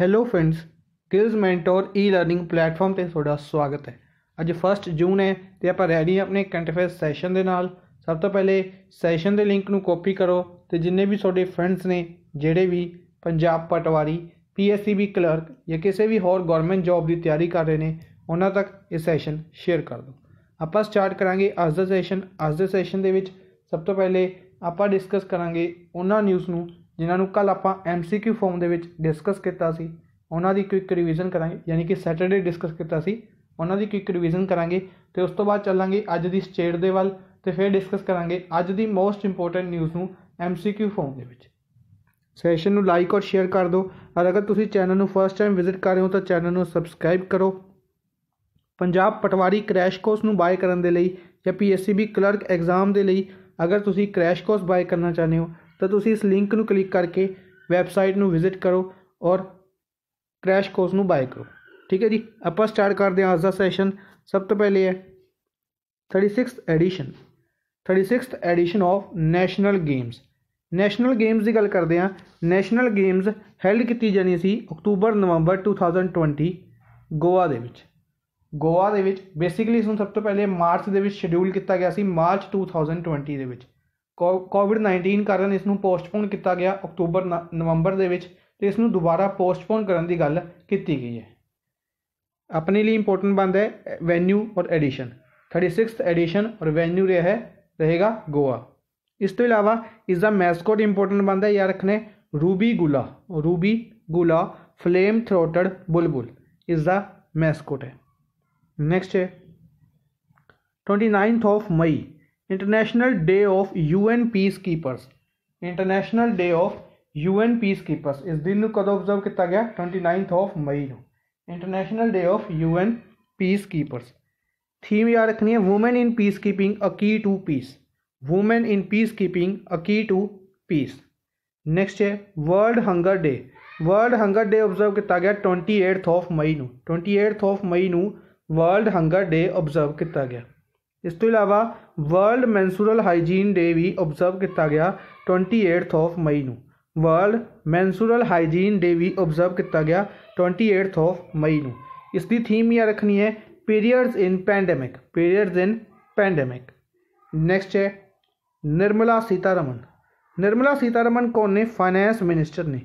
hello friends Gills Mentor e learning platform ਤੇ ਤੁਹਾਡਾ ਸਵਾਗਤ ਹੈ ਅੱਜ 1 ਜੂਨ ਹੈ ਤੇ ਆਪਾਂ ਰੈਡੀ ਆਪਣੇ ਕਰੰਟ ਸੈਸ਼ਨ ਦੇ ਨਾਲ ਸਭ ਤੋਂ ਪਹਿਲੇ ਸੈਸ਼ਨ ਦੇ ਲਿੰਕ ਨੂੰ ਕਾਪੀ ਕਰੋ ਤੇ ਜਿੰਨੇ ਵੀ ਤੁਹਾਡੇ ਫਰੈਂਡਸ ਨੇ ਜਿਹੜੇ ਵੀ ਪੰਜਾਬ ਪਟਵਾਰੀ ਪੀਐਸਸੀਬੀ ਕਲਰਕ ਜਾਂ ਕਿਸੇ ਵੀ ਹੋਰ ਗਵਰਨਮੈਂਟ ਜੌਬ ਦੀ ਤਿਆਰੀ ਕਰ ਰਹੇ ਨੇ ਉਹਨਾਂ ਤੱਕ ਇਹ ਸੈਸ਼ਨ ਸ਼ੇਅਰ ਕਰ ਦਿਓ ਆਪਾਂ ਸਟਾਰਟ ਕਰਾਂਗੇ ਅੱਜ ਦਾ ਸੈਸ਼ਨ ਅੱਜ ਦੇ ਸੈਸ਼ਨ ਦੇ ਵਿੱਚ ਸਭ ਤੋਂ ਪਹਿਲੇ ਆਪਾਂ ਡਿਸਕਸ ਕਰਾਂਗੇ ਉਹਨਾਂ ਨਿਊਜ਼ ਨੂੰ ਜਿਨ੍ਹਾਂ ਨੂੰ ਕੱਲ ਆਪਾਂ ਐਮਸੀਕਿਊ ਫਾਰਮ ਦੇ ਵਿੱਚ ਡਿਸਕਸ ਕੀਤਾ ਸੀ ਉਹਨਾਂ ਦੀ ਕੁਇਕ ਰਿਵੀਜ਼ਨ ਕਰਾਂਗੇ ਯਾਨੀ ਕਿ ਸੈਟਰਡੇ ਡਿਸਕਸ ਕੀਤਾ ਸੀ ਉਹਨਾਂ ਦੀ ਕੁਇਕ ਰਿਵੀਜ਼ਨ ਕਰਾਂਗੇ ਤੇ ਉਸ ਤੋਂ ਬਾਅਦ ਚੱਲਾਂਗੇ ਅੱਜ ਦੀ ਸਟੇਟ ਦੇ ਵੱਲ ਤੇ ਫਿਰ ਡਿਸਕਸ ਕਰਾਂਗੇ ਅੱਜ ਦੀ ਮੋਸਟ ਇੰਪੋਰਟੈਂਟ ਨਿਊਜ਼ ਨੂੰ ਐਮਸੀਕਿਊ ਫਾਰਮ ਦੇ ਵਿੱਚ ਸੈਸ਼ਨ ਨੂੰ ਲਾਈਕ ਔਰ ਸ਼ੇਅਰ ਕਰ ਦਿਓ ਔਰ ਅਗਰ ਤੁਸੀਂ ਚੈਨਲ ਨੂੰ ਫਰਸਟ ਟਾਈਮ ਵਿਜ਼ਿਟ ਕਰ ਰਹੇ ਹੋ ਤਾਂ ਚੈਨਲ ਨੂੰ ਸਬਸਕ੍ਰਾਈਬ ਕਰੋ ਪੰਜਾਬ ਪਟਵਾਰੀ ਕ੍ਰੈਸ਼ ਕੋਰਸ ਨੂੰ ਬਾਏ ਕਰਨ ਦੇ ਲਈ ਜਾਂ ਵੀ ਕਲਰਕ ਐਗਜ਼ਾਮ ਦੇ ਲਈ ਅਗਰ ਤੁਸੀਂ ਕ੍ਰੈਸ਼ ਕੋਰਸ ਬਾਏ ਕਰਨਾ ਚਾਹੁੰਦੇ ਹੋ ਤਾਂ ਤੁਸੀਂ ਇਸ ਲਿੰਕ ਨੂੰ ਕਲਿੱਕ ਕਰਕੇ ਵੈਬਸਾਈਟ ਨੂੰ ਵਿਜ਼ਿਟ ਕਰੋ ਔਰ ਕ੍ਰੈਸ਼ ਕੋਰਸ ਨੂੰ ਬਾਏ ਕਰੋ ਠੀਕ ਹੈ ਜੀ ਆਪਾਂ ਸਟਾਰਟ ਕਰਦੇ ਹਾਂ ਅੱਜ ਦਾ ਸੈਸ਼ਨ ਸਭ ਤੋਂ ਪਹਿਲੇ ਹੈ 36th edition 36th edition of national games national games ਦੀ ਗੱਲ ਕਰਦੇ ਹਾਂ ਨੈਸ਼ਨਲ ਗੇਮਸ ਹੈਲਡ ਕੀਤੀ ਜਾਣੀ ਸੀ ਅਕਤੂਬਰ ਨਵੰਬਰ 2020 ਗੋਆ ਦੇ ਵਿੱਚ ਗੋਆ ਦੇ ਵਿੱਚ ਬੇਸਿਕਲੀ ਇਸ ਨੂੰ ਸਭ ਤੋਂ ਪਹਿਲੇ ਮਾਰਚ ਦੇ ਵਿੱਚ ਸ਼ਡਿਊਲ ਕੀਤਾ ਗਿਆ ਸੀ ਮਾਰਚ 2020 ਦੇ ਵਿੱਚ ਕੋਵਿਡ-19 ਕਾਰਨ ਇਸ ਨੂੰ ਪੋਸਟਪੋਨ ਕੀਤਾ ਗਿਆ ਅਕਤੂਬਰ ਨਵੰਬਰ ਦੇ ਵਿੱਚ ਤੇ ਇਸ ਨੂੰ ਦੁਬਾਰਾ ਪੋਸਟਪੋਨ ਕਰਨ ਦੀ ਗੱਲ ਕੀਤੀ ਗਈ ਹੈ ਆਪਣੇ ਲਈ ਇੰਪੋਰਟੈਂਟ ਬੰਦ ਹੈ ਵੈਨਿਊ ਔਰ ਐਡੀਸ਼ਨ 36th ਐਡੀਸ਼ਨ ਔਰ ਵੈਨਿਊ ਰਿਹਾ ਹੈ ਰਹੇਗਾ ਗੋਆ ਇਸ ਤੋਂ ਇਲਾਵਾ ਇਸ ਦਾ ਮੈਸਕਟ ਇੰਪੋਰਟੈਂਟ ਬੰਦ ਹੈ ਯਾ ਰੱਖਨੇ Rubigula Rubigula flame throated ਬੁਲਬੁਲ ਇਸ ਦਾ ਮੈਸਕਟ ਹੈ ਨੈਕਸਟ ਹੈ 29th of May international day of UN peacekeepers international day of UN peacekeepers इस दिन कदों ऑब्जर्व किया गया ट्वेंटी नाइन्थ ऑफ मई को international day of UN peacekeepers theme याद रखनी है women in peacekeeping a key to peace women in peacekeeping a key to peace next है world hunger day world hunger day observe किया गया twenty eighth of May को twenty eighth of May को world hunger day observe किया गया ਇਸ ਤੋਂ ਇਲਾਵਾ ਵਰਲਡ ਮੈਂਸੂਰਲ ਹਾਈਜੀਨ ਡੇ ਵੀ ਆਬਜ਼ਰਵ ਕੀਤਾ ਗਿਆ 28th ਆਫ ਮਈ ਨੂੰ ਵਰਲਡ ਮੈਂਸੂਰਲ ਹਾਈਜੀਨ ਡੇ ਵੀ ਆਬਜ਼ਰਵ ਕੀਤਾ ਗਿਆ 28th ਆਫ ਮਈ ਨੂੰ ਇਸ ਦੀ ਥੀਮ ਯਾ ਰੱਖਣੀ ਹੈ periods in pandemic periods in pandemic next ਹੈ ਨਿਰਮਲਾ ਸੀਤਾਰਮਨ ਨਿਰਮਲਾ ਸੀਤਾਰਮਨ कौन ਨੇ ਫਾਈਨੈਂਸ ਮਿਨਿਸਟਰ ਨੇ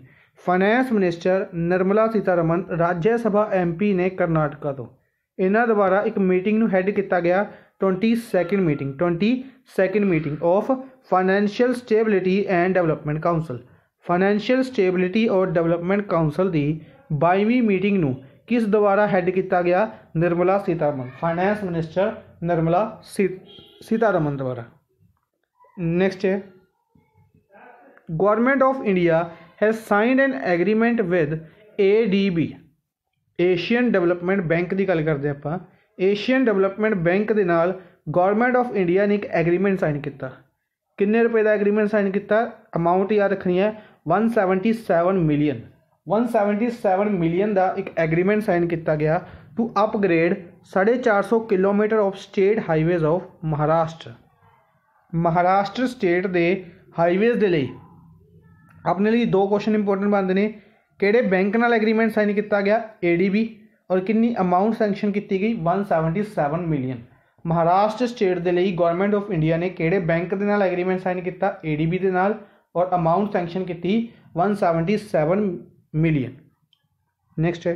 finance minister Nirmala Sitharaman Rajya Sabha MP ਨੇ ਕਰਨਾਟਕਾ ਤੋਂ ਇਹਨਾਂ ਦੁਆਰਾ ਇੱਕ ਮੀਟਿੰਗ ਨੂੰ ਹੈੱਡ ਕੀਤਾ ਗਿਆ 22nd meeting 22nd meeting of financial stability and development council financial stability ਔਰ ਡਿਵੈਲਪਮੈਂਟ ਕਾਉਂਸਲ ਦੀ 22ਵੀਂ ਮੀਟਿੰਗ ਨੂੰ ਕਿਸ ਦੁਆਰਾ ਹੈੱਡ ਕੀਤਾ ਗਿਆ ਨਿਰਮਲਾ ਸੀਤਾਰਮਨ ਫਾਈਨੈਂਸ ਮਿਨਿਸਟਰ ਨਿਰਮਲਾ ਸੀਤਾਰਮਨ ਦੁਆਰਾ ਨੈਕਸਟ ਹੈ government of India has signed an agreement with ADB Asian development bank ਦੀ ਗੱਲ ਕਰਦੇ ਆਪਾਂ ਏਸ਼ੀਅਨ ਡਿਵੈਲਪਮੈਂਟ ਬੈਂਕ ਦੇ ਨਾਲ ਗਵਰਨਮੈਂਟ ਆਫ ਇੰਡੀਆ ਨੇ ਇੱਕ ਐਗਰੀਮੈਂਟ ਸਾਈਨ ਕੀਤਾ ਕਿੰਨੇ ਰੁਪਏ ਦਾ ਐਗਰੀਮੈਂਟ ਸਾਈਨ ਕੀਤਾ ਅਮਾਉਂਟ ਯਾਦ ਰੱਖਣੀ ਹੈ 177 ਮਿਲੀਅਨ 177 ਮਿਲੀਅਨ ਦਾ ਇੱਕ ਐਗਰੀਮੈਂਟ ਸਾਈਨ ਕੀਤਾ ਗਿਆ to upgrade 450 kilometre of state highways of Maharashtra Maharashtra state ਦੇ ਹਾਈਵੇਜ਼ ਦੇ ਲਈ ਆਪਣੇ ਲਈ ਦੋ ਕੁਐਸਚਨ ਇੰਪੋਰਟੈਂਟ ਬਣਦੇ ਨੇ ਕਿਹੜੇ ਬੈਂਕ ਨਾਲ ਐਗਰੀਮੈਂਟ ਸਾਈਨ ਕੀਤਾ ਗਿਆ ਏਡੀਬੀ ਔਰ ਕਿੰਨੀ ਅਮਾਉਂਟ ਸੈਂਕਸ਼ਨ ਕੀਤੀ ਗਈ 177 ਮਿਲੀਅਨ ਮਹਾਰਾਸ਼ਟਰ ਸਟੇਟ ਦੇ ਲਈ ਗਵਰਨਮੈਂਟ ਆਫ ਇੰਡੀਆ ਨੇ ਕਿਹੜੇ ਬੈਂਕ ਦੇ ਨਾਲ ਐਗਰੀਮੈਂਟ ਸਾਈਨ ਕੀਤਾ ਏਡੀਬੀ ਦੇ ਨਾਲ ਔਰ ਅਮਾਉਂਟ ਸੈਂਕਸ਼ਨ ਕੀਤੀ 177 ਮਿਲੀਅਨ ਨੈਕਸਟ ਹੈ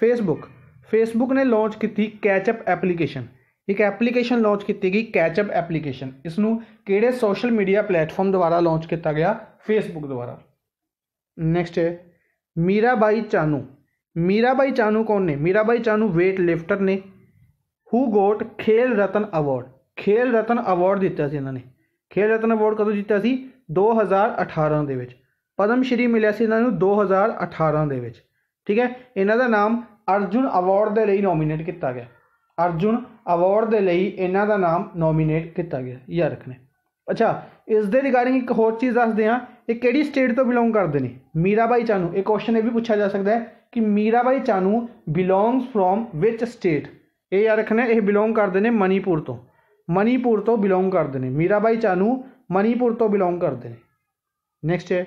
ਫੇਸਬੁੱਕ ਫੇਸਬੁੱਕ ਨੇ ਲਾਂਚ ਕੀਤੀ ਕੈਚਅਪ ਐਪਲੀਕੇਸ਼ਨ ਇੱਕ ਐਪਲੀਕੇਸ਼ਨ ਲਾਂਚ ਕੀਤੀ ਗਈ ਕੈਚਅਪ ਐਪਲੀਕੇਸ਼ਨ ਇਸ ਨੂੰ ਕਿਹੜੇ ਸੋਸ਼ਲ ਮੀਡੀਆ ਪਲੇਟਫਾਰਮ ਦੁਆਰਾ ਲਾਂਚ ਕੀਤਾ ਗਿਆ ਫੇਸਬੁੱਕ ਦੁਆਰਾ ਨੈਕਸਟ ਹੈ ਮੀਰਾਬਾਈ ਚਾਨੂ मीराबाई चानू कौन ने मीराबाई चानू वेट लिफ्टर ਨੇ who got Khel Ratna award ਖੇਲ ਰਤਨ ਅਵਾਰਡ ਦਿੱਤਾ ਸੀ ਇਹਨਾਂ ਨੇ ਖੇਲ ਰਤਨ ਅਵਾਰਡ ਕਦੋਂ ਜਿੱਤਿਆ ਸੀ 2018 ਦੇ ਵਿੱਚ ਪਦਮ ਸ਼੍ਰੀ ਮਿਲਿਆ ਸੀ ਇਹਨਾਂ ਨੂੰ 2018 ਦੇ ਵਿੱਚ ਠੀਕ ਹੈ ਇਹਨਾਂ ਦਾ ਨਾਮ ਅਰਜੁਨ ਅਵਾਰਡ ਦੇ ਲਈ ਨੋਮੀਨੇਟ ਕੀਤਾ ਗਿਆ ਅਰਜੁਨ ਅਵਾਰਡ ਦੇ ਲਈ ਇਹਨਾਂ ਦਾ ਨਾਮ ਨੋਮੀਨੇਟ ਕੀਤਾ ਗਿਆ ਯਾਦ ਰੱਖਣਾ ਅੱਛਾ ਇਸ ਦੇ ਰਿਗਾਰਡਿੰਗ ਇੱਕ ਹੋਰ ਚੀਜ਼ ਦੱਸਦੇ ਹਾਂ ਇਹ ਕਿਹੜੀ ਸਟੇਟ ਤੋਂ ਬਿਲੋਂਗ ਕਰਦੇ ਨੇ ਮੀਰਾਬਾਈ ਚਾਨੂ ਇਹ ਕੁਐਸਚਨ ਇਹ ਵੀ ਪੁੱਛਿਆ ਜਾ ਸਕਦਾ ਹੈ कि Mirabai Chanu belong from which state ये याद रखना है यह बिलोंग करते हैं मणिपुर तो मणिपुर तो बिलोंग करते हैं मीराबाई चानू मणिपुर तो बिलोंग करते हैं नेक्स्ट है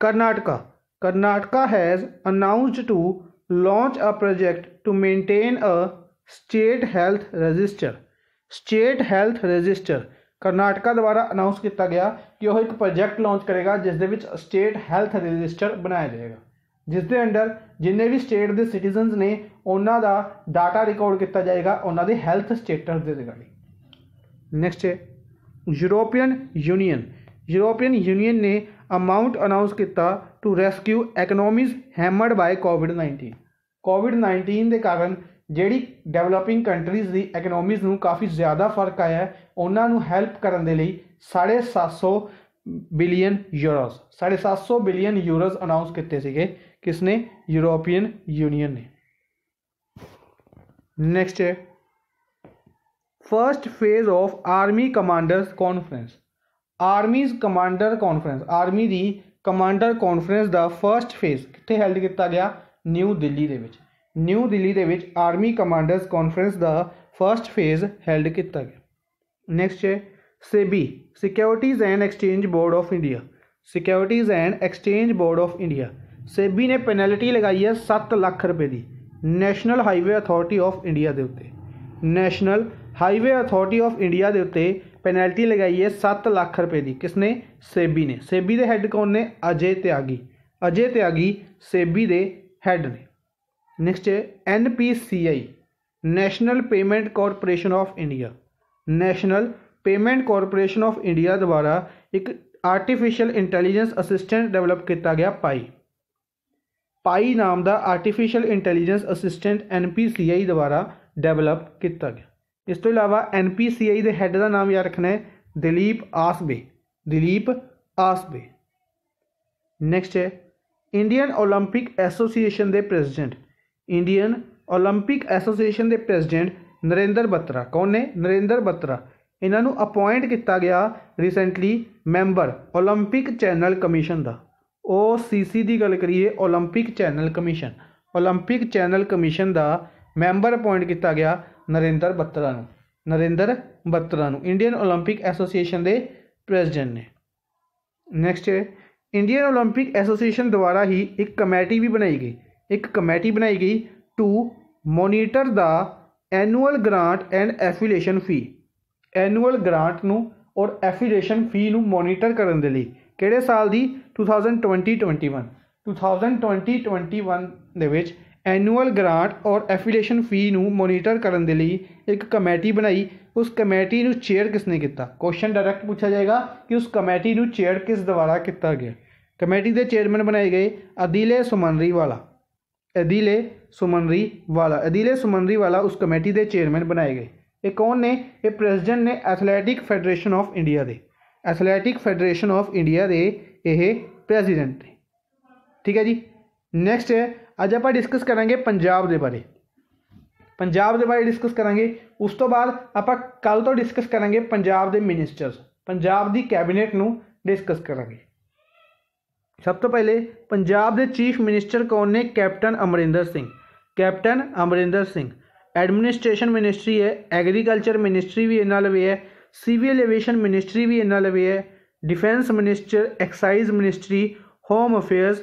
Karnataka Karnataka has announced to launch a project to maintain a state health register state health register Karnataka द्वारा अनाउंस किया गया कि वह एक प्रोजेक्ट लॉन्च करेगा जिस स्टेट हैल्थ रजिस्टर बनाया जाएगा ਜਿਸ ਦੇ ਅੰਡਰ ਜਿੰਨੇ ਵੀ ਸਟੇਟ ਦੇ ਸਿਟੀਜ਼ਨਸ ਨੇ ਉਹਨਾਂ ਦਾ ਡਾਟਾ ਰਿਕਾਰਡ ਕੀਤਾ ਜਾਏਗਾ ਉਹਨਾਂ ਦੇ ਹੈਲਥ ਸਟੇਟਸ ਦੇ ਰਿਗਾਰਡਿੰਗ ਨੈਕਸਟ ਹੈ ਯੂਰੋਪੀਅਨ ਯੂਨੀਅਨ ਯੂਰੋਪੀਅਨ ਯੂਨੀਅਨ ਨੇ ਅਮਾਉਂਟ ਅਨਾਉਂਸ ਕੀਤਾ to rescue economies hammered by ਕੋਵਿਡ-19 ਕੋਵਿਡ-19 ਦੇ ਕਾਰਨ ਜਿਹੜੀ ਡਿਵੈਲਪਿੰਗ ਕੰਟਰੀਜ਼ ਦੀ ਇਕਨੋਮੀਜ਼ ਨੂੰ ਕਾਫੀ ਜ਼ਿਆਦਾ ਫਰਕ ਆਇਆ ਹੈ ਉਹਨਾਂ ਨੂੰ ਹੈਲਪ ਕਰਨ ਦੇ ਲਈ 750 billion euros 750 billion euros announce ਕੀਤੇ ਸੀਗੇ किसने यूरोपियन यूनियन ने नेक्स्ट है first phase of army commanders conference army commander conference army दी कमांडर कॉन्फ्रेंस का फर्स्ट फेज कितने हेल्ड किया गया न्यू दिल्ली के न्यू दिल्ली के आर्मी कमांडर्स कॉन्फ्रेंस का फर्स्ट फेज हेल्ड किया गया नेक्स्ट है SEBI securities and exchange board of India securities and exchange board of India SEBI ने पेनल्टी लगाई है सत्त लख रुपए की national highway authority of India के उत्ते national highway authority of India के उत्ते पेनल्टी लगाई है सत्त लख रुपए की किसने सेबी ने सेबी के हैड कौन ने अजय त्यागी अजय त्यागी सेबी के हैड ने next N P C I national payment corporation of India national payment corporation of India द्वारा एक आर्टिफिशियल इंटैलीजेंस असिस्टेंट डेवलप किया गया पाई ਪਾਈ ਨਾਮ ਦਾ ਆਰਟੀਫੀਸ਼ੀਅਲ ਇੰਟੈਲੀਜੈਂਸ ਅਸਿਸਟੈਂਟ ਐਨਪੀਸੀਆਈ ਦੁਆਰਾ ਡਿਵੈਲਪ ਕੀਤਾ ਗਿਆ ਇਸ ਤੋਂ ਇਲਾਵਾ ਐਨਪੀਸੀਆਈ ਦੇ ਹੈੱਡ ਦਾ ਨਾਮ ਯਾਦ ਰੱਖਣਾ ਹੈ ਦਲੀਪ ਆਸਬੇ ਦਲੀਪ ਆਸਬੇ ਨੈਕਸਟ ਹੈ ਇੰਡੀਅਨ 올림픽 ਐਸੋਸੀਏਸ਼ਨ ਦੇ ਪ੍ਰੈਜ਼ੀਡੈਂਟ ਇੰਡੀਅਨ 올림픽 ਐਸੋਸੀਏਸ਼ਨ ਦੇ ਪ੍ਰੈਜ਼ੀਡੈਂਟ ਨਰਿੰਦਰ ਬੱਤਰਾ ਕੌਣ ਨੇ ਨਰਿੰਦਰ ਬੱਤਰਾ ਇਹਨਾਂ ਨੂੰ ਅਪਾਇੰਟ ਕੀਤਾ ਗਿਆ ਰੀਸੈਂਟਲੀ ਮੈਂਬਰ 올림픽 ਚੈਨਲ ਕਮਿਸ਼ਨ ਦਾ ਓ ਦੀ ਗੱਲ ਕਰੀਏ 올림픽 ਚੈਨਲ ਕਮਿਸ਼ਨ 올림픽 ਚੈਨਲ ਕਮਿਸ਼ਨ ਦਾ ਮੈਂਬਰ ਅਪਾਇੰਟ ਕੀਤਾ ਗਿਆ ਨਰਿੰਦਰ ਬੱਤਰਾ ਨੂੰ ਨਰਿੰਦਰ ਬੱਤਰਾ ਨੂੰ ਇੰਡੀਅਨ 올림픽 ਐਸੋਸੀਏਸ਼ਨ ਦੇ ਪ੍ਰੈਜ਼ੀਡੈਂਟ ਨੇ ਨੈਕਸਟ ਇੰਡੀਅਨ 올림픽 ਐਸੋਸੀਏਸ਼ਨ ਦੁਆਰਾ ਹੀ ਇੱਕ ਕਮੇਟੀ ਵੀ ਬਣਾਈ ਗਈ ਇੱਕ ਕਮੇਟੀ ਬਣਾਈ ਗਈ to monitor the annual grant and affiliation fee annual grant ਨੂੰ ਔਰ ਐਫੀਲੀਏਸ਼ਨ ਫੀ ਨੂੰ ਮੋਨੀਟਰ ਕਰਨ ਦੇ ਲਈ ਕਿਹੜੇ ਸਾਲ ਦੀ 2020-21 2020-21 ਦੇ ਵਿੱਚ ਐਨੂਅਲ ਗ੍ਰਾਂਟ ਔਰ ਐਫੀਲੀਏਸ਼ਨ ਫੀ ਨੂੰ ਮੋਨੀਟਰ ਕਰਨ ਦੇ ਲਈ ਇੱਕ ਕਮੇਟੀ ਬਣਾਈ ਉਸ ਕਮੇਟੀ ਨੂੰ ਚੇਅਰ ਕਿਸ ਨੇ ਕੀਤਾ ਕੁਐਸਚਨ ਡਾਇਰੈਕਟ ਪੁੱਛਿਆ ਜਾਏਗਾ ਕਿ ਉਸ ਕਮੇਟੀ ਨੂੰ ਚੇਅਰ ਕਿਸ ਦੁਆਰਾ ਕੀਤਾ ਗਿਆ ਕਮੇਟੀ ਦੇ ਚੇਅਰਮੈਨ ਬਣਾਏ ਗਏ ਅਦਿਲੇ ਸੁਮਨਰੀ ਵਾਲਾ ਅਦਿਲੇ ਸੁਮਨਰੀ ਵਾਲਾ ਅਦਿਲੇ ਸੁਮਨਰੀ ਵਾਲਾ ਉਸ ਕਮੇਟੀ ਦੇ ਚੇਅਰਮੈਨ ਬਣਾਏ ਗਏ ਇਹ ਕੌਣ ਨੇ ਇਹ ਪ੍ਰੈਜ਼ੀਡੈਂਟ ਨੇ ਐਥਲੈਟਿਕ ਫੈਡਰੇਸ਼ਨ ਆਫ ਇੰਡੀਆ ਦੇ ਐਥਲੈਟਿਕ ਫੈਡਰੇਸ਼ਨ ਆਫ ਇੰਡੀਆ ਦੇ ਇਹ ਪ੍ਰੈਜ਼ੀਡੈਂਟ ਨੇ ਠੀਕ ਹੈ ਜੀ ਨੈਕਸਟ ਹੈ ਅੱਜ ਆਪਾਂ ਡਿਸਕਸ ਕਰਾਂਗੇ ਪੰਜਾਬ ਦੇ ਬਾਰੇ ਪੰਜਾਬ ਦੇ ਬਾਰੇ ਡਿਸਕਸ ਕਰਾਂਗੇ ਉਸ ਤੋਂ ਬਾਅਦ ਆਪਾਂ ਕੱਲ ਤੋਂ ਡਿਸਕਸ ਕਰਾਂਗੇ ਪੰਜਾਬ ਦੇ ਮਿਨਿਸਟਰਸ ਪੰਜਾਬ ਦੀ ਕੈਬਨਿਟ ਨੂੰ ਡਿਸਕਸ ਕਰਾਂਗੇ ਸਭ ਤੋਂ ਪਹਿਲੇ ਪੰਜਾਬ ਦੇ ਚੀਫ ਮਿਨਿਸਟਰ ਕੌਣ ਨੇ captain Amarinder Singh captain Amarinder Singh administration ministry ਹੈ ਐਗਰੀਕਲਚਰ ਮਿਨਿਸਟਰੀ ਵੀ ਇਹਨਾਂ ਲਵੇ ਹੈ ਸਿਵਲ ਐਵੀਏਸ਼ਨ ਮਿਨਿਸਟਰੀ ਵੀ ਇਹਨਾਂ ਲਵੇ ਹੈ defence minister excise ministry home affairs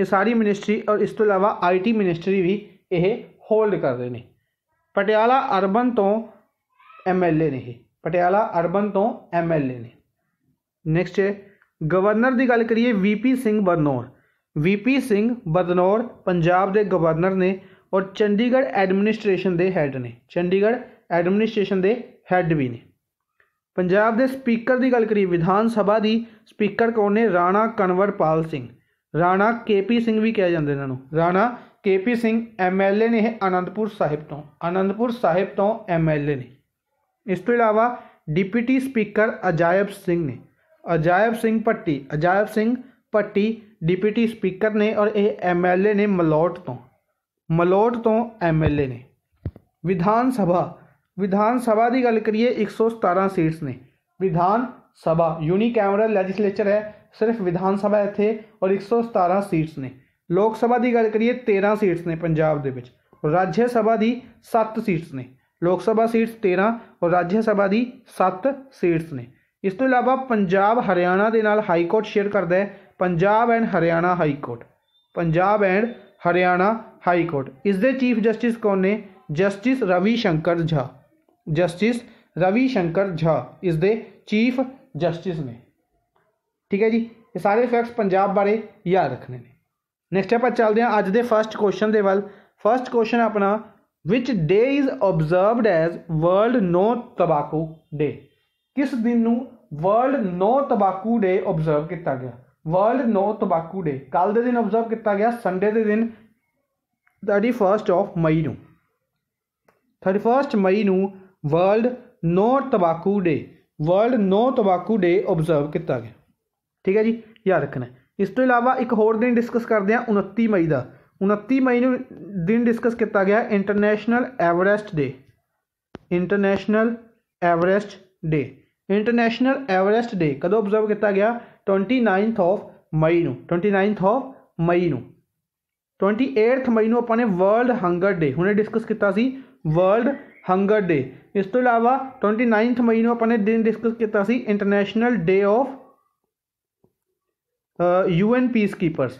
ਇਹ ਸਾਰੀ ਮਿਨਿਸਟਰੀ ਔਰ ਇਸ ਤੋਂ ਇਲਾਵਾ ਆਈਟੀ ਮਿਨਿਸਟਰੀ ਵੀ ਇਹ ਹੋਲਡ ਕਰ ਰਹੇ ਨੇ ਪਟਿਆਲਾ ਅਰਬਨ ਤੋਂ ਐਮਐਲਏ ਨੇ ਇਹ ਪਟਿਆਲਾ ਅਰਬਨ ਤੋਂ ਐਮਐਲਏ ਨੇ ਨੈਕਸਟ ਹੈ ਗਵਰਨਰ ਦੀ ਗੱਲ ਕਰੀਏ ਵੀਪੀ ਸਿੰਘ ਬਦਨੌਰ ਵੀਪੀ ਸਿੰਘ ਬਦਨੌਰ ਪੰਜਾਬ ਦੇ ਗਵਰਨਰ ਨੇ ਔਰ ਚੰਡੀਗੜ੍ਹ ਐਡਮਿਨਿਸਟ੍ਰੇਸ਼ਨ ਦੇ ਹੈੱਡ ਨੇ ਚੰਡੀਗੜ੍ਹ ਐਡਮਿਨਿਸਟ੍ਰੇਸ਼ਨ ਦੇ ਹੈੱਡ ਵੀ ਨੇ ਪੰਜਾਬ ਦੇ ਸਪੀਕਰ ਦੀ ਗੱਲ ਕਰੀਏ ਵਿਧਾਨ ਸਭਾ ਦੀ ਸਪੀਕਰ ਕੌਣ ਨੇ ਰਾਣਾ ਕਨਵਰਪਾਲ ਸਿੰਘ ਰਾਣਾ ਕੇਪੀ ਸਿੰਘ ਵੀ ਕਿਹਾ ਜਾਂਦਾ ਇਹਨਾਂ ਨੂੰ ਰਾਣਾ ਕੇਪੀ ਸਿੰਘ ਐਮਐਲਏ ਨੇ ਇਹ ਆਨੰਦਪੁਰ ਸਾਹਿਬ ਤੋਂ ਆਨੰਦਪੁਰ ਸਾਹਿਬ ਤੋਂ ਐਮਐਲਏ ਨੇ ਇਸ ਤੋਂ ਇਲਾਵਾ ਡਿਪਟੀ ਸਪੀਕਰ ਅਜਾਇਬ ਸਿੰਘ ਨੇ ਅਜਾਇਬ ਸਿੰਘ ਪੱਟੀ ਅਜਾਇਬ ਸਿੰਘ ਪੱਟੀ ਡਿਪਟੀ ਸਪੀਕਰ ਨੇ ਔਰ ਇਹ ਐਮਐਲਏ ਨੇ ਮਲੋਟ ਤੋਂ ਮਲੋਟ ਤੋਂ ਐਮਐਲਏ ਨੇ ਵਿਧਾਨ ਸਭਾ ਵਿਧਾਨ ਸਭਾ ਦੀ ਗੱਲ ਕਰੀਏ 117 ਸੀਟਸ ਨੇ ਵਿਧਾਨ ਸਭਾ ਯੂਨੀਕੈਮਰਲ ਲੈਜਿਸਲੇਚਰ ਹੈ ਸਿਰਫ ਵਿਧਾਨ ਸਭਾ ਇੱਥੇ ਔਰ 117 ਸੀਟਸ ਨੇ ਲੋਕ ਸਭਾ ਦੀ ਗੱਲ ਕਰੀਏ 13 ਸੀਟਸ ਨੇ ਪੰਜਾਬ ਦੇ ਵਿੱਚ ਰਾਜ ਸਭਾ ਦੀ 7 ਸੀਟਸ ਨੇ ਲੋਕ ਸਭਾ ਸੀਟਸ 13 ਔਰ ਰਾਜ ਸਭਾ ਦੀ 7 ਸੀਟਸ ਨੇ ਇਸ ਤੋਂ ਇਲਾਵਾ ਪੰਜਾਬ ਹਰਿਆਣਾ ਦੇ ਨਾਲ ਹਾਈ ਕੋਰਟ ਸ਼ੇਅਰ ਕਰਦਾ ਹੈ Punjab and Haryana high court Punjab and Haryana high court ਇਸ ਦੇ ਚੀਫ ਜਸਟਿਸ ਕੌਣ ਨੇ ਜਸਟਿਸ ਰਵੀ ਸ਼ੰਕਰ ਝਾ ਜਸਟਿਸ ਰਵੀ ਸ਼ੰਕਰ ਝਾ ਇਸ ਦੇ ਚੀਫ ਜਸਟਿਸ ਨੇ ਠੀਕ ਹੈ ਜੀ ਇਹ ਸਾਰੇ ਫੈਕਟਸ ਪੰਜਾਬ ਬਾਰੇ ਯਾਦ ਰੱਖਣੇ ਨੇ ਨੈਕਸਟ ਆਪਾਂ ਚੱਲਦੇ ਹਾਂ ਅੱਜ ਦੇ ਫਰਸਟ ਕੁਐਸਚਨ ਦੇ ਵੱਲ ਫਰਸਟ ਕੁਐਸਚਨ ਆਪਣਾ which day is observed as world no ਤਬਾਕੂ ਡੇ ਕਿਸ ਦਿਨ ਨੂੰ ਵਰਲਡ ਨੋ ਤਬਾਕੂ ਡੇ ਆਬਜ਼ਰਵ ਕੀਤਾ ਗਿਆ ਵਰਲਡ ਨੋ ਤਬਾਕੂ ਡੇ ਕੱਲ ਦੇ ਦਿਨ ਆਬਜ਼ਰਵ ਕੀਤਾ ਗਿਆ ਸੰਡੇ ਦੇ ਦਿਨ 31st ਆਫ ਮਈ ਨੂੰ 31st ਮਈ ਨੂੰ ਵਰਲਡ ਨੋ ਤਬਾਕੂ ਡੇ ਵਰਲਡ ਨੋ ਤਬਾਕੂ ਡੇ ਆਬਜ਼ਰਵ ਕੀਤਾ ਗਿਆ ਠੀਕ ਹੈ ਜੀ ਯਾਦ ਰੱਖਣਾ ਇਸ ਤੋਂ ਇਲਾਵਾ ਇੱਕ ਹੋਰ ਦਿਨ ਡਿਸਕਸ ਕਰਦੇ ਹਾਂ 29 ਮਈ ਦਾ 29 ਮਈ ਨੂੰ ਦਿਨ ਡਿਸਕਸ ਕੀਤਾ ਗਿਆ international Everest day international Everest day international Everest day ਕਦੋਂ ਆਬਜ਼ਰਵ ਕੀਤਾ ਗਿਆ 29th ਆਫ ਮਈ ਨੂੰ 29th ਆਫ ਮਈ ਨੂੰ 28th ਮਈ ਨੂੰ ਆਪਾਂ ਨੇ ਵਰਲਡ ਹੰਗਰ ਡੇ ਹੁਣੇ ਡਿਸਕਸ ਕੀਤਾ ਸੀ ਵਰਲਡ ਹੰਗਰ ਡੇ ਇਸ ਤੋਂ ਇਲਾਵਾ 29th ਮਈ ਨੂੰ ਆਪਾਂ ਨੇ ਦਿਨ ਡਿਸਕਸ ਕੀਤਾ ਸੀ international day of UN peace keepers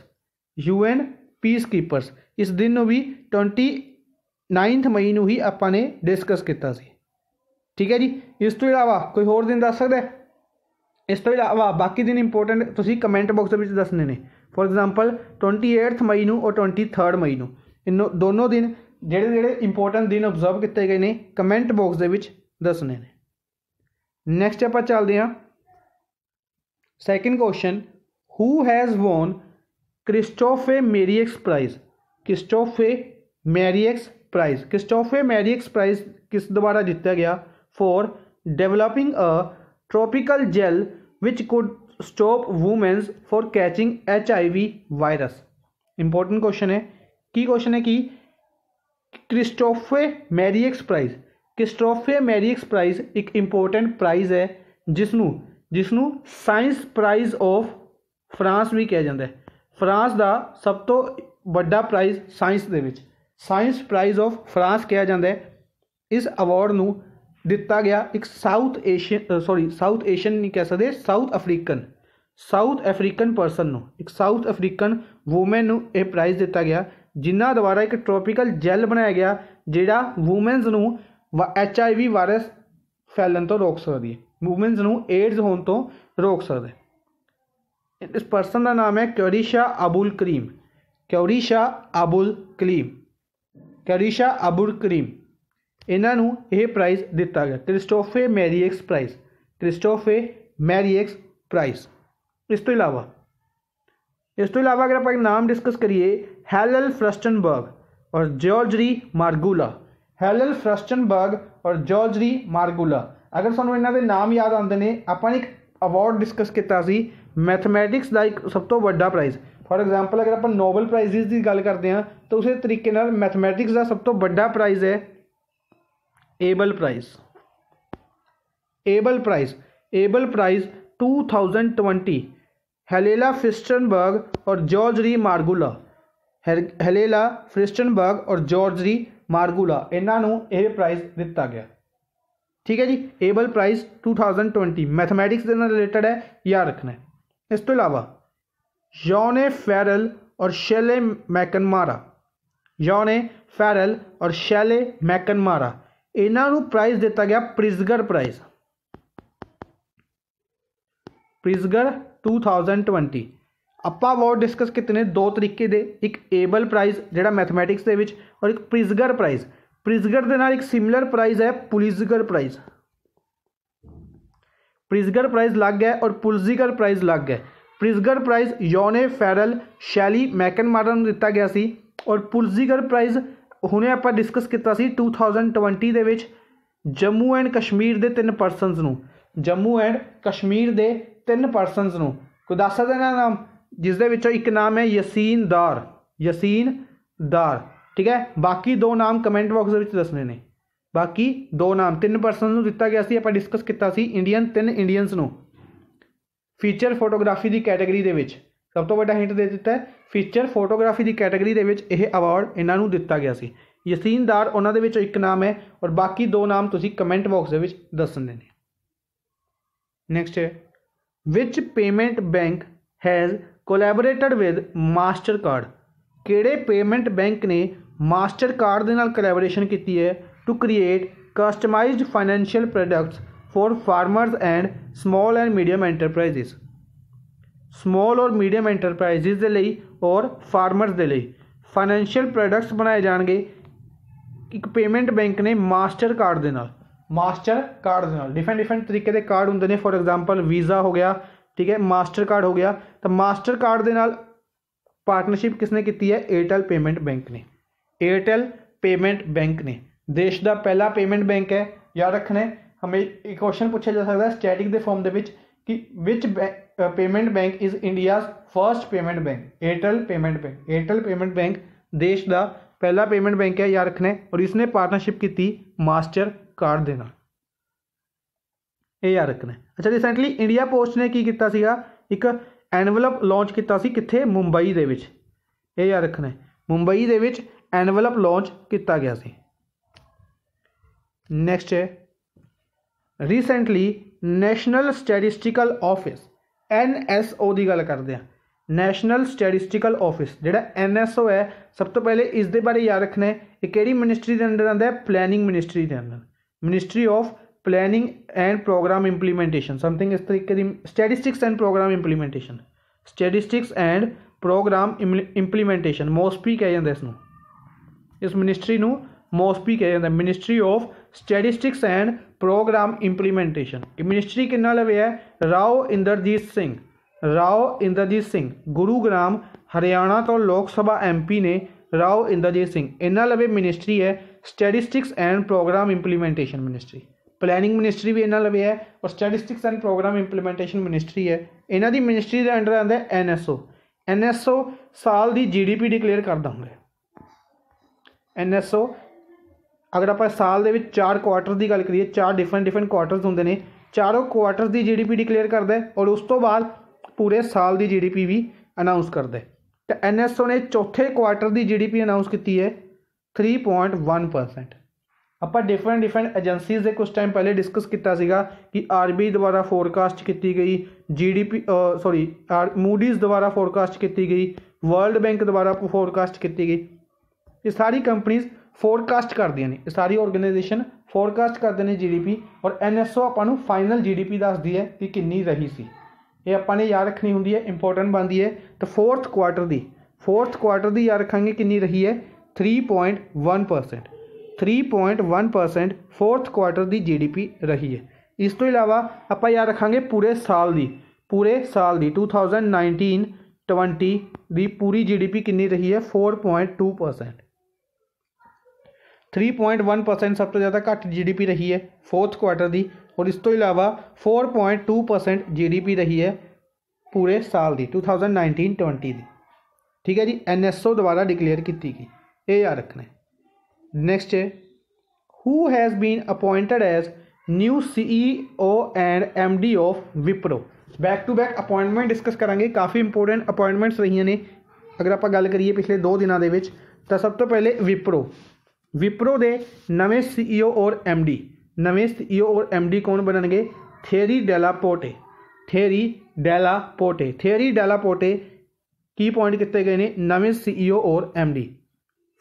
UN peace keepers ਇਸ ਦਿਨ ਨੂੰ ਵੀ 29th ਮਈ ਨੂੰ ਹੀ ਆਪਾਂ ਨੇ ਡਿਸਕਸ ਕੀਤਾ ਸੀ ਠੀਕ ਹੈ ਜੀ ਇਸ ਤੋਂ ਇਲਾਵਾ ਕੋਈ ਹੋਰ ਦਿਨ ਦੱਸ ਸਕਦਾ ਹੈ ਇਸ ਤੋਂ ਇਲਾਵਾ ਬਾਕੀ ਦਿਨ ਇੰਪੋਰਟੈਂਟ ਤੁਸੀਂ ਕਮੈਂਟ ਬਾਕਸ ਦੇ ਵਿੱਚ ਦੱਸਣੇ ਨੇ ਫੋਰ ਐਗਜ਼ਾਮਪਲ 28th ਮਈ ਨੂੰ ਔਰ 23rd ਮਈ ਨੂੰ ਇਨੋ ਦੋਨੋਂ ਦਿਨ जोड़े जोड़े इंपोर्टेंट दिन ऑबजर्व किए गए हैं कमेंट बॉक्स के दसने नैक्सट आप चलते हाँ second question who has won Christophe Merieux prize Christophe Merieux prize Christophe Merieux prize किस द्वारा जितया गया for developing a tropical gel which could stop women's for catching H I V virus important question है की question है कि Christophe Merieux prize Christophe Merieux prize ਇੱਕ important prize ਹੈ ਜਿਸ ਨੂੰ ਜਿਸ ਨੂੰ ਸਾਇੰਸ ਪ੍ਰਾਈਜ਼ ਆਫ ਫਰਾਂਸ ਵੀ ਕਿਹਾ ਜਾਂਦਾ ਹੈ ਫਰਾਂਸ ਦਾ ਸਭ ਤੋਂ ਵੱਡਾ ਪ੍ਰਾਈਜ਼ ਸਾਇੰਸ ਦੇ ਵਿੱਚ ਸਾਇੰਸ ਪ੍ਰਾਈਜ਼ ਆਫ ਫਰਾਂਸ ਕਿਹਾ ਜਾਂਦਾ ਹੈ ਇਸ ਅਵਾਰਡ ਨੂੰ ਦਿੱਤਾ ਗਿਆ ਇੱਕ south Asian sorry south Asian ਨਹੀਂ ਕਹਿ ਸਕਦੇ south African south African person ਨੂੰ ਇੱਕ ਸਾਊਥ ਅਫਰੀਕਨ ਔਮਨ ਨੂੰ ਇਹ ਪ੍ਰਾਈਜ਼ ਦਿੱਤਾ ਗਿਆ ਜਿਨ੍ਹਾਂ ਦੁਆਰਾ ਇੱਕ ਟ੍ਰੋਪੀਕਲ ਜੈਲ ਬਣਾਇਆ ਗਿਆ ਜਿਹੜਾ ਔਮਨਸ ਨੂੰ ਐਚ ਆਈ ਵੀ ਵਾਇਰਸ ਫੈਲਣ ਤੋਂ ਰੋਕ ਸਕਦੀ ਹੈ ਔਮਨਸ ਨੂੰ ਏਡਜ਼ ਹੋਣ ਤੋਂ ਰੋਕ ਸਕਦਾ ਹੈ ਇਸ ਪਰਸਨ ਦਾ ਨਾਮ ਹੈ Quarraisha Abdool Karim Quarraisha Abdool Karim Quarraisha Abdool Karim ਇਹਨਾਂ ਨੂੰ ਇਹ ਪ੍ਰਾਈਜ਼ ਦਿੱਤਾ ਗਿਆ ਕ੍ਰਿਸਟੋਫੇ Merieux prize Christophe Merieux price ਇਸ ਤੋਂ ਇਲਾਵਾ ਇਸ ਤੋਂ ਇਲਾਵਾ ਅਗਰ ਆਪਾਂ ਨਾਮ ਡਿਸਕਸ ਕਰੀਏ हेलल फ्रस्टनबर्ग और जॉर्जरी मारगुला हेलल फ्रस्टनबर्ग और जॉर्जरी मारगुला अगर सू इन नाम याद आते हैं अपने एक अवार्ड डिस्कस किया मैथमैटिक्स का एक सब तो व्डा प्राइज़ फॉर एग्जाम्पल अगर आप नोबल प्राइज़ की गल करते हैं तो उस तरीके मैथमैटिक्स का सब तो व्डा प्राइज़ है Abel prize Abel prize Abel prize two thousand twenty Hillel Furstenberg और जॉर्जरी मारगुला ਹੈਲੇਲਾ ਫ੍ਰਿਸਟਨਬਰਗ ਔਰ ਜਾਰਜਰੀ ਮਾਰਗੂਲਾ ਇਹਨਾਂ ਨੂੰ ਇਹ ਪ੍ਰਾਈਜ਼ ਦਿੱਤਾ ਗਿਆ ਠੀਕ ਹੈ ਜੀ ਏਬਲ ਪ੍ਰਾਈਜ਼ 2020 ਮੈਥਮੈਟਿਕਸ ਦੇ ਨਾਲ ਰਿਲੇਟਡ ਹੈ ਯਾਦ ਰੱਖਣਾ ਇਸ ਤੋਂ ਇਲਾਵਾ ਜੌਨੇ ਫੈਰਲ ਔਰ ਸ਼ੈਲੇ ਮੈਕਨਮਾਰਾ ਜੌਨੇ ਫੈਰਲ ਔਰ ਸ਼ੈਲੇ ਮੈਕਨਮਾਰਾ ਇਹਨਾਂ ਨੂੰ ਪ੍ਰਾਈਜ਼ ਦਿੱਤਾ ਗਿਆ ਪ੍ਰਿਜ਼ਗਰ ਪ੍ਰਾਈਜ਼ ਪ੍ਰਿਜ਼ਗਰ 2020 ਅੱਪਾ ਅਵਾਰਡ ਡਿਸਕਸ ਕੀਤੇ ਨੇ ਦੋ ਤਰੀਕੇ ਦੇ ਇੱਕ ਏਬਲ ਪ੍ਰਾਈਜ਼ ਜਿਹੜਾ ਮੈਥਮੈਟਿਕਸ ਦੇ ਵਿੱਚ ਔਰ ਇੱਕ ਪ੍ਰਿਜ਼ਗਰ ਪ੍ਰਾਈਜ਼ ਪ੍ਰਿਜ਼ਗਰ ਦੇ ਨਾਲ ਇੱਕ ਸਿਮਿਲਰ ਪ੍ਰਾਈਜ਼ ਹੈ ਪੁਲਿਜ਼ਗਰ ਪ੍ਰਾਈਜ਼ ਪ੍ਰਿਜ਼ਗਰ ਪ੍ਰਾਈਜ਼ ਲੱਗ ਗਿਆ ਔਰ ਪੁਲਿਜ਼ਗਰ ਪ੍ਰਾਈਜ਼ ਲੱਗ ਗਿਆ ਪ੍ਰਿਜ਼ਗਰ ਪ੍ਰਾਈਜ਼ ਯੋਨੇ ਫੈਰਲ ਸ਼ੈਲੀ ਮੈਕਨਮਾਰਨ ਨੂੰ ਦਿੱਤਾ ਗਿਆ ਸੀ ਔਰ ਪੁਲਿਜ਼ਗਰ ਪ੍ਰਾਈਜ਼ ਹੁਣੇ ਆਪਾਂ ਡਿਸਕਸ ਕੀਤਾ ਸੀ 2020 ਦੇ ਵਿੱਚ ਜੰਮੂ ਐਂਡ ਕਸ਼ਮੀਰ ਦੇ ਤਿੰਨ ਪਰਸਨਸ ਨੂੰ ਜੰਮੂ ਐਂਡ ਕਸ਼ਮੀਰ ਦੇ ਤਿੰਨ ਪਰਸਨਸ ਨੂੰ ਕੋਈ ਦੱਸ ਦੇਣਾ ਨਾਮ ਜਿਸ ਦੇ ਵਿੱਚੋਂ ਇੱਕ ਨਾਮ ਹੈ ਯਸੀਨ ਦਾਰ ਯਸੀਨ ਦਾਰ ਠੀਕ ਹੈ ਬਾਕੀ ਦੋ ਨਾਮ ਕਮੈਂਟ ਬਾਕਸ ਦੇ ਵਿੱਚ ਦੱਸਣੇ ਨੇ ਬਾਕੀ ਦੋ ਨਾਮ ਤਿੰਨ ਪਰਸਨ ਨੂੰ ਦਿੱਤਾ ਗਿਆ ਸੀ ਆਪਾਂ ਡਿਸਕਸ ਕੀਤਾ ਸੀ ਇੰਡੀਅਨ ਤਿੰਨ ਇੰਡੀਅਨਸ ਨੂੰ ਫੀਚਰ ਫੋਟੋਗ੍ਰਾਫੀ ਦੀ ਕੈਟਾਗਰੀ ਦੇ ਵਿੱਚ ਸਭ ਤੋਂ ਵੱਡਾ ਹਿੰਟ ਦੇ ਦਿੱਤਾ ਹੈ ਫੀਚਰ ਫੋਟੋਗ੍ਰਾਫੀ ਦੀ ਕੈਟਾਗਰੀ ਦੇ ਵਿੱਚ ਇਹ ਅਵਾਰਡ ਇਹਨਾਂ ਨੂੰ ਦਿੱਤਾ ਗਿਆ ਸੀ ਯਸੀਨਦਾਰ ਉਹਨਾਂ ਦੇ ਵਿੱਚੋਂ ਇੱਕ ਨਾਮ ਹੈ ਔਰ ਬਾਕੀ ਦੋ ਨਾਮ ਤੁਸੀਂ ਕਮੈਂਟ ਬਾਕਸ ਦੇ ਵਿੱਚ ਦੱਸਣ ਨੇ ਨੈਕਸਟ ਹੈ which payment bank has collaborated with card ਕਿਹੜੇ ਪੇਮੈਂਟ ਬੈਂਕ ਨੇ ਕਾਰਡ ਦੇ ਨਾਲ ਕੋਲੈਬੋਰੇਸ਼ਨ ਕੀਤੀ ਹੈ to create customized financial products for farmers and small and medium enterprises small ਔਰ ਮੀਡੀਅਮ ਐਂਟਰਪ੍ਰਾਈਜ਼ਸ ਦੇ ਲਈ ਔਰ ਫਾਰਮਰਸ ਦੇ ਲਈ ਫਾਈਨੈਂਸ਼ੀਅਲ ਪ੍ਰੋਡਕਟਸ ਬਣਾਏ ਜਾਣਗੇ ਇੱਕ ਪੇਮੈਂਟ ਬੈਂਕ ਨੇ ਮਾਸਟਰ ਕਾਰਡ ਦੇ ਨਾਲ ਮਾਸਟਰ ਕਾਰਡ ਦੇ ਨਾਲ ਡਿਫਰੈਂਟ ਡਿਫਰੈਂਟ ਤਰੀਕੇ ਦੇ ਕਾਰਡ ਹੁੰਦੇ ਨੇ ਫੋਰ ਐਗਜ਼ਾਮਪਲ ਵੀਜ਼ਾ ਹੋ ਗਿਆ ठीक है मास्टर कार्ड हो गया तो मास्टर कार्ड के पार्टनरशिप किसने की है एयरटेल पेमेंट बैंक ने एयरटेल पेमेंट बैंक ने देश का पहला पेमेंट बैंक है याद रखना है हमें एक क्वेश्चन पूछा जा सकता है स्टैटिक के फॉर्म के विच कि which payment bank is India first payment bank Airtel payment bank Airtel payment bank देश का पहला पेमेंट बैंक है याद रखना है और इसने पार्टनरशिप की मास्टर कार्ड के देना ਇਹ ਯਾਦ ਰੱਖਣਾ ਅੱਛਾ ਰੀਸੈਂਟਲੀ ਇੰਡੀਆ ਪੋਸਟ ਨੇ ਕੀ ਕੀਤਾ ਸੀਗਾ ਇੱਕ ਐਨਵਲਪ ਲਾਂਚ ਕੀਤਾ ਸੀ ਕਿੱਥੇ ਮੁੰਬਈ ਦੇ ਵਿੱਚ ਇਹ ਯਾਦ ਰੱਖਣਾ ਮੁੰਬਈ ਦੇ ਵਿੱਚ ਐਨਵਲਪ ਲਾਂਚ ਕੀਤਾ ਗਿਆ ਸੀ ਨੈਕਸਟ ਹੈ recently national statistical office N O ਦੀ ਗੱਲ ਕਰਦੇ ਆ ਨੈਸ਼ਨਲ ਸਟੈਟਿਸਟੀਕਲ ਆਫਿਸ ਜਿਹੜਾ ਐਨ ਓ ਹੈ ਸਭ ਤੋਂ ਪਹਿਲੇ ਇਸ ਦੇ ਬਾਰੇ ਯਾਦ ਰੱਖਣਾ ਹੈ ਇਹ ਕਿਹੜੀ ਮਿਨਿਸਟਰੀ ਦੇ ਅੰਡਰ ਆਉਂਦਾ ਹੈ ਪਲੈਨਿੰਗ ਮਿਨਿਸਟਰੀ ਦੇ ਅੰਦਰ ministry of planning and programme implementation something ਇਸ ਤਰੀਕੇ ਦੀ statistics and programme implementation statistics and programme implementation MoSPI ਕਹੇ ਜਾਂਦਾ ਇਸ ਨੂੰ ਇਸ ਮਿਨਿਸਟਰੀ ਨੂੰ ਮੋਸਪੀ ਕਹੇ ਜਾਂਦਾ ministry of statistics and programme implementation ਇਹ ਮਿਨਿਸਟਰੀ ਕਿੰਨਾ ਲਵੇ ਹੈ ਰਾਓ ਇੰਦਰਜੀਤ ਸਿੰਘ ਰਾਓ ਇੰਦਰਜੀਤ ਸਿੰਘ ਗੁਰੂਗ੍ਰਾਮ ਹਰਿਆਣਾ ਤੋਂ ਲੋਕ ਸਭਾ ਐਮਪੀ ਨੇ ਰਾਓ ਇੰਦਰਜੀਤ ਸਿੰਘ ਇਹਨਾਂ ਲਵੇ ਮਿਨਿਸਟਰੀ ਹੈ statistics and programme implementation ministry planning ministry ਵੀ ਇਹਨਾਂ ਲਵੇ ਹੈ ਔਰ statistics and programme implementation ministry ਹੈ ਇਹਨਾਂ ਦੀ ਮਿਨਿਸਟਰੀ ਦੇ ਅੰਡਰ ਆਉਂਦਾ ਹੈ ਐਨਐਸਓ ਐਨਐਸਓ ਸਾਲ ਦੀ ਜੀਡੀਪੀ ਡਿਕਲੇਅਰ ਕਰਦਾ ਹੁੰਦਾ ਹੈ ਐਨਐਸਓ ਅਗਰ ਆਪਾਂ ਸਾਲ ਦੇ ਵਿੱਚ ਚਾਰ ਕੁਆਟਰ ਦੀ ਗੱਲ ਕਰੀਏ ਚਾਰ ਡਿਫਰੈਂਟ ਡਿਫਰੈਂਟ ਕੁਆਟਰਸ ਹੁੰਦੇ ਨੇ ਚਾਰੋਂ ਕੁਆਟਰਸ ਦੀ ਜੀਡੀਪੀ ਡਿਕਲੇਅਰ ਕਰਦਾ ਹੈ ਔਰ ਉਸ ਤੋਂ ਬਾਅਦ ਪੂਰੇ ਸਾਲ ਦੀ ਜੀਡੀਪੀ ਵੀ ਅਨਾਉਂਸ ਕਰਦਾ ਹੈ ਤਾਂ ਐਨਐਸਓ ਨੇ ਚੌਥੇ ਕੁਆਟਰ ਦੀ ਜੀਡੀਪੀ ਅਨਾਉਂਸ ਕੀਤੀ ਹੈ 3.1% ਆਪਾਂ ਡਿਫਰੈਂਟ ਡਿਫਰੈਂਟ ਏਜੰਸੀਜ਼ ਦੇ ਕੁਝ ਟਾਈਮ ਪਹਿਲੇ ਡਿਸਕਸ ਕੀਤਾ ਸੀਗਾ ਕਿ ਆਰਬੀਆਈ ਦੁਆਰਾ ਫੋਰਕਾਸਟ ਕੀਤੀ ਗਈ ਜੀਡੀਪੀ ਸੌਰੀ ਮੂਡੀਜ਼ ਦੁਆਰਾ ਫੋਰਕਾਸਟ ਕੀਤੀ ਗਈ ਵਰਲਡ ਬੈਂਕ ਦੁਆਰਾ ਫੋਰਕਾਸਟ ਕੀਤੀ ਗਈ ਇਹ ਸਾਰੀ ਕੰਪਨੀਆਂ ਫੋਰਕਾਸਟ ਕਰਦੀਆਂ ਨੇ ਇਹ ਸਾਰੀ ਆਰਗੇਨਾਈਜੇਸ਼ਨ ਫੋਰਕਾਸਟ ਕਰਦੇ ਨੇ ਜੀਡੀਪੀ ਔਰ ਐਨਐਸਓ ਆਪਾਂ ਨੂੰ ਫਾਈਨਲ ਜੀਡੀਪੀ ਦੱਸਦੀ ਹੈ ਕਿ ਕਿੰਨੀ ਰਹੀ ਸੀ ਇਹ ਆਪਾਂ ਨੇ ਯਾਦ ਰੱਖਣੀ ਹੁੰਦੀ ਹੈ ਇੰਪੋਰਟੈਂਟ ਬਣਦੀ ਹੈ ਤਾਂ ਫੋਰਥ ਕੁਆਟਰ ਦੀ ਫੋਰਥ ਕੁਆਟਰ ਦੀ ਯਾਦ ਰੱਖਾਂਗੇ ਕਿੰਨੀ ਰਹੀ ਹੈ 3.1% three point one percent fourth quarter की जी डी पी रही है इस तो इलावा आप रखा पूरे साल की पूरे साल की टू थाउजेंड नाइनटीन ट्वेंटी की पूरी जी डी पी कि रही है four point two percent three point one percent सब तो ज़्यादा घट जी डी पी रही है फोर्थ क्वार्टर की और इस तो इलावा four point two percent G D P रही है पूरे साल की टू थाउजेंड नाइनटीन ट्वेंटी की ठीक है जी एन एस ओ द्वारा डिकलेयर की गई ये याद रखना है next who has been appointed as new CEO and MD of Wipro back to back appointment discuss करेंगे काफ़ी इंपोर्टेंट अपॉइंटमेंट्स रही ने अगर आप गल करिए पिछले दो दिन के सब तो पहले विप्रो विप्रो दे नवे सीईओ e और एम डी नवे सीईओ और एम डी कौन बनने Thierry Delaporte Thierry Delaporte Thierry Delaporte की अपॉइंट किए गए हैं नवे सीईओ और डी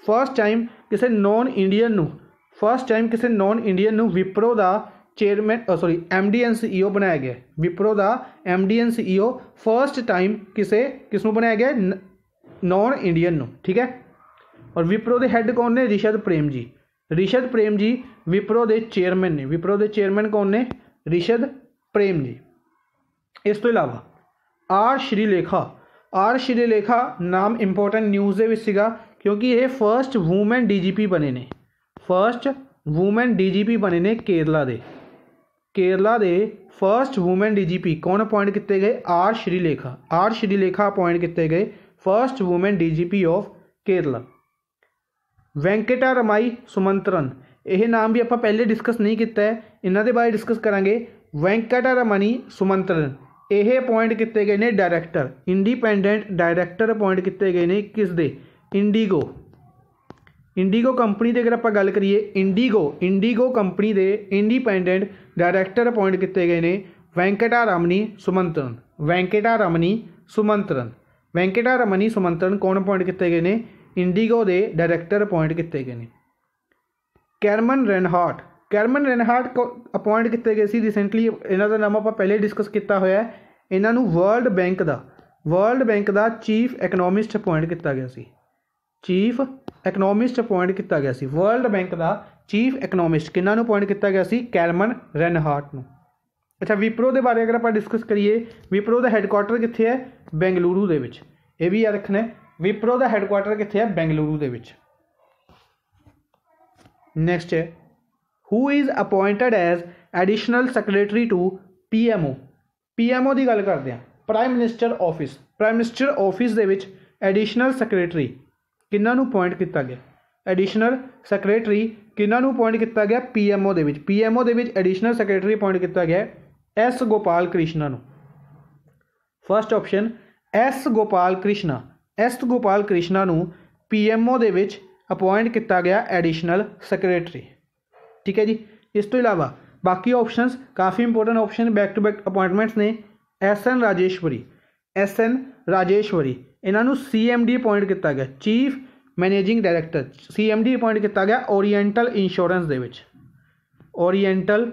फर्स्ट टाइम ਕਿਸੇ ਨੌਨ ਇੰਡੀਅਨ ਨੂੰ ਫਸਟ ਟਾਈਮ ਕਿਸੇ ਨੌਨ ਇੰਡੀਅਨ ਨੂੰ ਵਿਪਰੋ ਦਾ chairman sorry MD and CEO ਬਣਾਇਆ ਗਿਆ ਵਿਪਰੋ ਦਾ MD and CEO first time ਕਿਸੇ ਕਿਸ ਨੂੰ ਬਣਾਇਆ ਗਿਆ ਨੌਨ ਇੰਡੀਅਨ ਨੂੰ ਠੀਕ ਹੈ ਔਰ ਵਿਪਰੋ ਦੇ ਹੈੱਡ ਕੌਣ ਨੇ ਰਿਸ਼ਦ ਪ੍ਰੇਮ ਜੀ ਰਿਸ਼ਦ ਪ੍ਰੇਮ ਜੀ ਵਿਪਰੋ ਦੇ ਚੇਅਰਮੈਨ ਨੇ ਵਿਪਰੋ ਦੇ ਚੇਅਰਮੈਨ ਕੌਣ ਨੇ ਰਿਸ਼ਦ ਪ੍ਰੇਮ ਜੀ ਇਸ ਤੋਂ ਇਲਾਵਾ ਆਰ ਸ਼੍ਰੀ ਲੇਖਾ ਆਰ ਸ਼੍ਰੀ ਲੇਖਾ ਨਾਮ ਇੰਪੋਰਟੈਂਟ ਨਿਊਜ਼ ਦੇ ਵਿੱਚ ਸੀਗਾ ਕਿਉਂਕਿ ਇਹ ਫਰਸਟ ਊਮਨ ਡੀਜੀਪੀ ਬਣੇ ਨੇ ਫਰਸਟ ਊਮਨ ਡੀਜੀਪੀ ਬਣੇ ਨੇ ਕੇਰਲਾ ਦੇ ਕੇਰਲਾ ਦੇ ਫਰਸਟ ਊਮਨ ਡੀਜੀਪੀ ਕੌਣ ਅਪਾਇੰਟ ਕੀਤੇ ਗਏ ਆਰ ਸ਼੍ਰੀ ਲੇਖਾ ਆਰ ਸ਼੍ਰੀ ਲੇਖਾ ਅਪਾਇੰਟ ਕੀਤੇ ਗਏ first woman DGP of Kerala Venkata Ramai Sumantran ਇਹ ਨਾਮ ਵੀ ਆਪਾਂ ਪਹਿਲੇ ਡਿਸਕਸ ਨਹੀਂ ਕੀਤਾ ਹੈ ਇਹਨਾਂ ਦੇ ਬਾਰੇ ਡਿਸਕਸ ਕਰਾਂਗੇ ਵੈਂਕਟਾ ਰਮਣੀ ਸੁਮੰਤਰਨ ਇਹ ਅਪਾਇੰਟ ਕੀਤੇ ਗਏ ਨੇ ਡਾਇਰੈਕਟਰ ਇੰਡੀਪੈਂਡੈਂਟ ਡਾਇਰੈਕਟਰ ਅਪਾਇੰਟ ਕੀਤੇ ਗਏ ਨੇ ਕਿਸ ਦੇ ਇੰਡੀਗੋ ਇੰਡੀਗੋ ਕੰਪਨੀ ਦੇ ਅਗਰ ਆਪਾਂ ਗੱਲ ਕਰੀਏ ਇੰਡੀਗੋ ਇੰਡੀਗੋ ਕੰਪਨੀ ਦੇ ਇੰਡੀਪੈਂਡੈਂਟ ਡਾਇਰੈਕਟਰ ਅਪਾਇੰਟ ਕੀਤੇ ਗਏ ਨੇ ਵੈਂਕਟਾ ਰਮਨੀ ਸੁਮੰਤਰਨ ਵੈਂਕਟਾ ਰਮਨੀ ਸੁਮੰਤਰਨ ਵੈਂਕਟਾ ਰਮਨੀ ਸੁਮੰਤਰਨ ਕੌਣ ਅਪਾਇੰਟ ਕੀਤੇ ਗਏ ਨੇ ਇੰਡੀਗੋ ਦੇ ਡਾਇਰੈਕਟਰ ਅਪਾਇੰਟ ਕੀਤੇ ਗਏ ਨੇ ਕੈਰਮਨ ਰੈਨਹਾਰਟ ਕੈਰਮਨ ਰੈਨਹਾਰਟ ਅਪਾਇੰਟ ਕੀਤੇ ਗਏ ਸੀ ਰੀਸੈਂਟਲੀ ਇਹਨਾਂ ਦਾ ਨਾਮ ਆਪਾਂ ਪਹਿਲੇ ਡਿਸਕਸ ਕੀਤਾ ਹੋਇਆ ਹੈ ਇਹਨਾਂ ਨੂੰ ਵਰਲਡ ਬੈਂਕ ਦਾ ਵਰਲਡ ਬੈਂਕ ਦਾ ਚੀਫ ਇਕਨੋਮਿਸਟ ਅਪਾਇੰਟ ਕੀਤਾ ਗਿਆ ਸੀ ਚੀਫ ਇਕਨੋਮਿਸਟ ਅਪਾਇੰਟ ਕੀਤਾ ਗਿਆ ਸੀ ਵਰਲਡ ਬੈਂਕ ਦਾ ਚੀਫ ਇਕਨੋਮਿਸਟ ਕਿਹਨਾਂ ਨੂੰ ਅਪਾਇੰਟ ਕੀਤਾ ਗਿਆ ਸੀ ਕੈਲਮਨ ਰੈਨਹਾਰਟ ਨੂੰ ਅੱਛਾ ਵਿਪਰੋ ਦੇ ਬਾਰੇ ਅਗਰ ਆਪਾਂ ਡਿਸਕਸ ਕਰੀਏ ਵਿਪਰੋ ਦਾ ਹੈੱਡਕੁਆਰਟਰ ਕਿੱਥੇ ਹੈ ਬੈਂਗਲੁਰੂ ਦੇ ਵਿੱਚ ਇਹ ਵੀ ਯਾਦ ਰੱਖਣਾ ਵਿਪਰੋ ਦਾ ਹੈੱਡਕੁਆਰਟਰ ਕਿੱਥੇ ਹੈ ਬੈਂਗਲੁਰੂ ਦੇ ਵਿੱਚ ਨੈਕਸਟ ਹੈ who is appointed as additional secretary to PMO PMO ਦੀ ਗੱਲ ਕਰਦੇ ਆ prime minister office prime minister office ਦੇ ਵਿੱਚ ਐਡੀਸ਼ਨਲ ਸੈਕਟਰੀ ਕਿੰਨਾਂ ਨੂੰ ਪੁਆਇੰਟ ਕੀਤਾ ਗਿਆ ਐਡੀਸ਼ਨਲ ਸੈਕਟਰੀ ਕਿੰਨਾਂ ਨੂੰ ਪੁਆਇੰਟ ਕੀਤਾ ਗਿਆ ਪੀਐਮਓ ਦੇ ਵਿੱਚ ਪੀਐਮਓ ਦੇ ਵਿੱਚ ਐਡੀਸ਼ਨਲ ਸੈਕਟਰੀ ਪੁਆਇੰਟ ਕੀਤਾ ਗਿਆ ਐਸ ਗੋਪਾਲ ਕ੍ਰਿਸ਼ਨਾ ਨੂੰ first option S Gopal Krishna S Gopal Krishna ਨੂੰ ਪੀਐਮਓ ਦੇ ਵਿੱਚ ਅਪਾਇੰਟ ਕੀਤਾ ਗਿਆ ਐਡੀਸ਼ਨਲ ਸੈਕਟਰੀ ਠੀਕ ਹੈ ਜੀ ਇਸ ਤੋਂ ਇਲਾਵਾ ਬਾਕੀ ਆਪਸ਼ਨਸ ਕਾਫੀ important option back to back appointments ਨੇ S N Rajeshwari S N Rajeshwari ਇਹਨਾਂ ਨੂੰ ਸੀਐਮਡੀ ਅਪਾਇੰਟ ਕੀਤਾ ਗਿਆ chief managing director CMD appoint ਕੀਤਾ ਗਿਆ ਓਰੀਐਂਟਲ ਇੰਸ਼ੋਰੈਂਸ ਦੇ ਵਿੱਚ ਓਰੀਐਂਟਲ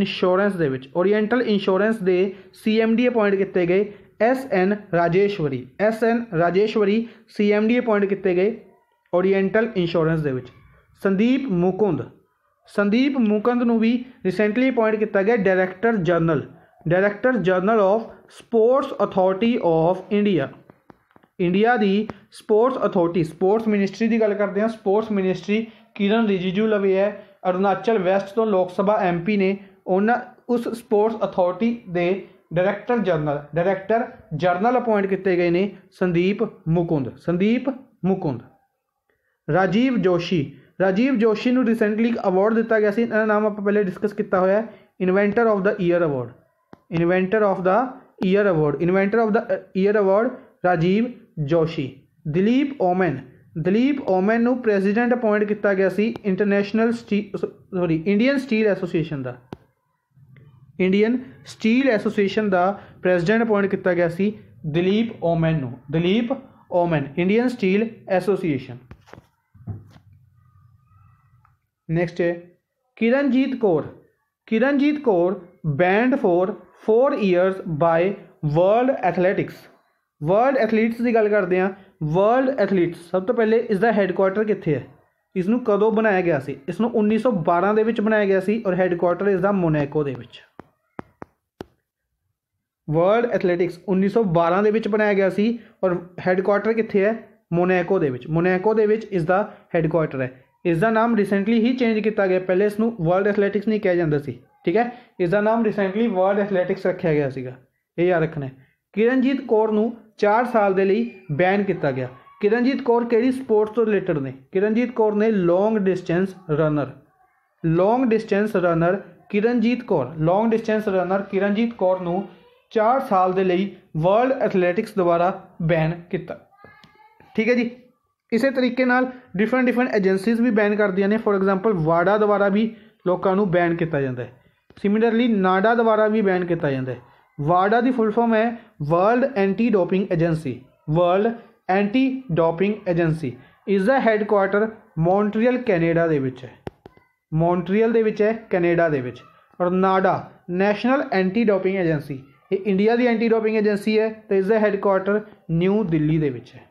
ਇੰਸ਼ੋਰੈਂਸ ਦੇ ਵਿੱਚ ਓਰੀਐਂਟਲ ਇੰਸ਼ੋਰੈਂਸ ਦੇ ਸੀਐਮਡੀ ਅਪਾਇੰਟ ਕੀਤੇ ਗਏ S N Rajeshwari S N Rajeshwari CMD appoint ਕੀਤੇ ਗਏ ਓਰੀਐਂਟਲ ਇੰਸ਼ੋਰੈਂਸ ਦੇ ਵਿੱਚ ਸੰਦੀਪ ਮੁਕੁੰਦ ਸੰਦੀਪ ਮੁਕੁੰਦ ਨੂੰ ਵੀ ਰੀਸੈਂਟਲੀ ਅਪਾਇੰਟ ਕੀਤਾ ਗਿਆ director general director general of sports authority of India India ਦੀ ਸਪੋਰਟਸ ਅਥਾਰਟੀ ਸਪੋਰਟਸ ਮਿਨਿਸਟਰੀ ਦੀ ਗੱਲ ਕਰਦੇ ਹਾਂ ਸਪੋਰਟਸ ਮਿਨਿਸਟਰੀ ਕਿਰਨ ਰਿਜੀਜੂ ਲਵੇ ਹੈ ਅਰੁਣਾਚਲ ਵੈਸਟ ਤੋਂ ਲੋਕ ਸਭਾ ਐਮਪੀ ਨੇ ਉਹਨਾਂ ਉਸ ਸਪੋਰਟਸ ਅਥਾਰਟੀ ਦੇ director general director general appoint ਕੀਤੇ ਗਏ ਨੇ ਸੰਦੀਪ ਮੁਕੁੰਦ ਸੰਦੀਪ ਮੁਕੁੰਦ ਰਾਜੀਵ ਜੋਸ਼ੀ ਰਾਜੀਵ ਜੋਸ਼ੀ ਨੂੰ ਰੀਸੈਂਟਲੀ ਇੱਕ ਅਵਾਰਡ ਦਿੱਤਾ ਗਿਆ ਸੀ ਇਹਨਾਂ ਦਾ ਨਾਮ ਆਪਾਂ ਪਹਿਲੇ ਡਿਸਕਸ ਕੀਤਾ ਹੋਇਆ ਹੈ inventor of the year award inventor of the year award inventor of the year award Rajiv Joshi Dilip Oommen Dilip Oommen ਨੂੰ ਪ੍ਰੈਜ਼ੀਡੈਂਟ ਅਪਾਇੰਟ ਕੀਤਾ ਗਿਆ ਸੀ international sorry Indian steel association ਦਾ ਇੰਡੀਅਨ ਸਟੀਲ ਐਸੋਸੀਏਸ਼ਨ ਦਾ ਪ੍ਰੈਜ਼ੀਡੈਂਟ ਅਪਾਇੰਟ ਕੀਤਾ ਗਿਆ ਸੀ ਦਲੀਪ ਓਮਨ ਨੂੰ Dilip Oommen Indian steel association next ਹੈ Kiranjit Kaur Kiranjit Kaur banned for four years by world athletics world athletes ਦੀ ਗੱਲ ਕਰਦੇ ਆ ਵਰਲਡ ਐਥਲੀਟਸ ਸਭ ਤੋਂ ਪਹਿਲੇ ਇਸ ਦਾ ਹੈੱਡਕੁਆਰਟਰ ਕਿੱਥੇ ਹੈ ਇਸ ਨੂੰ ਕਦੋਂ ਬਣਾਇਆ ਗਿਆ ਸੀ ਇਸ ਨੂੰ 1912 ਦੇ ਵਿੱਚ ਬਣਾਇਆ ਗਿਆ ਸੀ ਔਰ ਹੈੱਡਕੁਆਰਟਰ ਇਸ ਦਾ ਮੋਨੈਕੋ ਦੇ ਵਿੱਚ ਵਰਲਡ ਐਥਲੈਟਿਕਸ 1912 ਦੇ ਵਿੱਚ ਬਣਾਇਆ ਗਿਆ ਸੀ ਔਰ ਹੈੱਡਕੁਆਰਟਰ ਕਿੱਥੇ ਹੈ ਮੋਨੈਕੋ ਦੇ ਵਿੱਚ ਮੋਨੈਕੋ ਦੇ ਵਿੱਚ ਇਸ ਦਾ ਹੈੱਡਕੁਆਰਟਰ ਹੈ ਇਸ ਦਾ ਨਾਮ ਰੀਸੈਂਟਲੀ ਹੀ ਚੇਂਜ ਕੀਤਾ ਗਿਆ ਪਹਿਲੇ ਇਸ ਨੂੰ ਵਰਲਡ ਐਥਲੈਟਿਕਸ ਨਹੀਂ ਕਿਹਾ ਜਾਂਦਾ ਸੀ ਠੀਕ ਹੈ ਇਸ ਦਾ ਨਾਮ ਰੀਸੈਂਟਲੀ ਵਰਲਡ ਐਥਲੈਟਿਕਸ ਰੱਖਿਆ ਗਿਆ ਸੀਗਾ ਇਹ ਯਾਦ ਰੱਖਣਾ ਕਿਰਨਜੀਤ ਕੌਰ ਨੂੰ 4 ਸਾਲ ਦੇ ਲਈ ਬੈਨ ਕੀਤਾ ਗਿਆ ਕਿਰਨਜੀਤ ਕੌਰ ਕਿਹੜੀ ਸਪੋਰਟਸ ਤੋਂ ਰਿਲੇਟਡ ਨੇ ਕਿਰਨਜੀਤ ਕੌਰ ਨੇ long distance runner long distance runner Kiranjit Kaur long distance runner Kiranjit Kaur ਨੂੰ 4 ਸਾਲ ਦੇ ਲਈ ਵਰਲਡ ਐਥਲੈਟਿਕਸ ਦੁਆਰਾ ਬੈਨ ਕੀਤਾ ਠੀਕ ਹੈ ਜੀ ਇਸੇ ਤਰੀਕੇ ਨਾਲ ਡਿਫਰੈਂਟ ਡਿਫਰੈਂਟ ਏਜੰਸੀਜ਼ ਵੀ ਬੈਨ ਕਰਦੀਆਂ ਨੇ ਫੋਰ ਐਗਜ਼ਾਮਪਲ ਵਾੜਾ ਦੁਆਰਾ ਵੀ ਲੋਕਾਂ ਨੂੰ ਬੈਨ ਕੀਤਾ ਜਾਂਦਾ ਹੈ ਸਿਮਿਲਰਲੀ ਨਾਡਾ ਦੁਆਰਾ ਵੀ ਬੈਨ ਕੀਤਾ ਜਾਂਦਾ ਹੈ ਵਾਡਾ ਦੀ ਫੁੱਲ ਫਾਰਮ ਹੈ world anti doping agency world anti doping agency ਇਸ ਦਾ ਹੈੱਡਕੁਆਰਟਰ ਮੌਂਟਰੀਅਲ ਕੈਨੇਡਾ ਦੇ ਵਿੱਚ ਹੈ ਮੌਂਟਰੀਅਲ ਦੇ ਵਿੱਚ ਹੈ ਕੈਨੇਡਾ ਦੇ ਵਿੱਚ ਔਰ NADA national anti doping agency ਇਹ ਇੰਡੀਆ ਦੀ ਐਂਟੀ ਡੋਪਿੰਗ ਏਜੰਸੀ ਹੈ ਤੇ ਇਸ ਦਾ ਹੈੱਡਕੁਆਰਟਰ ਨਿਊ ਦਿੱਲੀ ਦੇ ਵਿੱਚ ਹੈ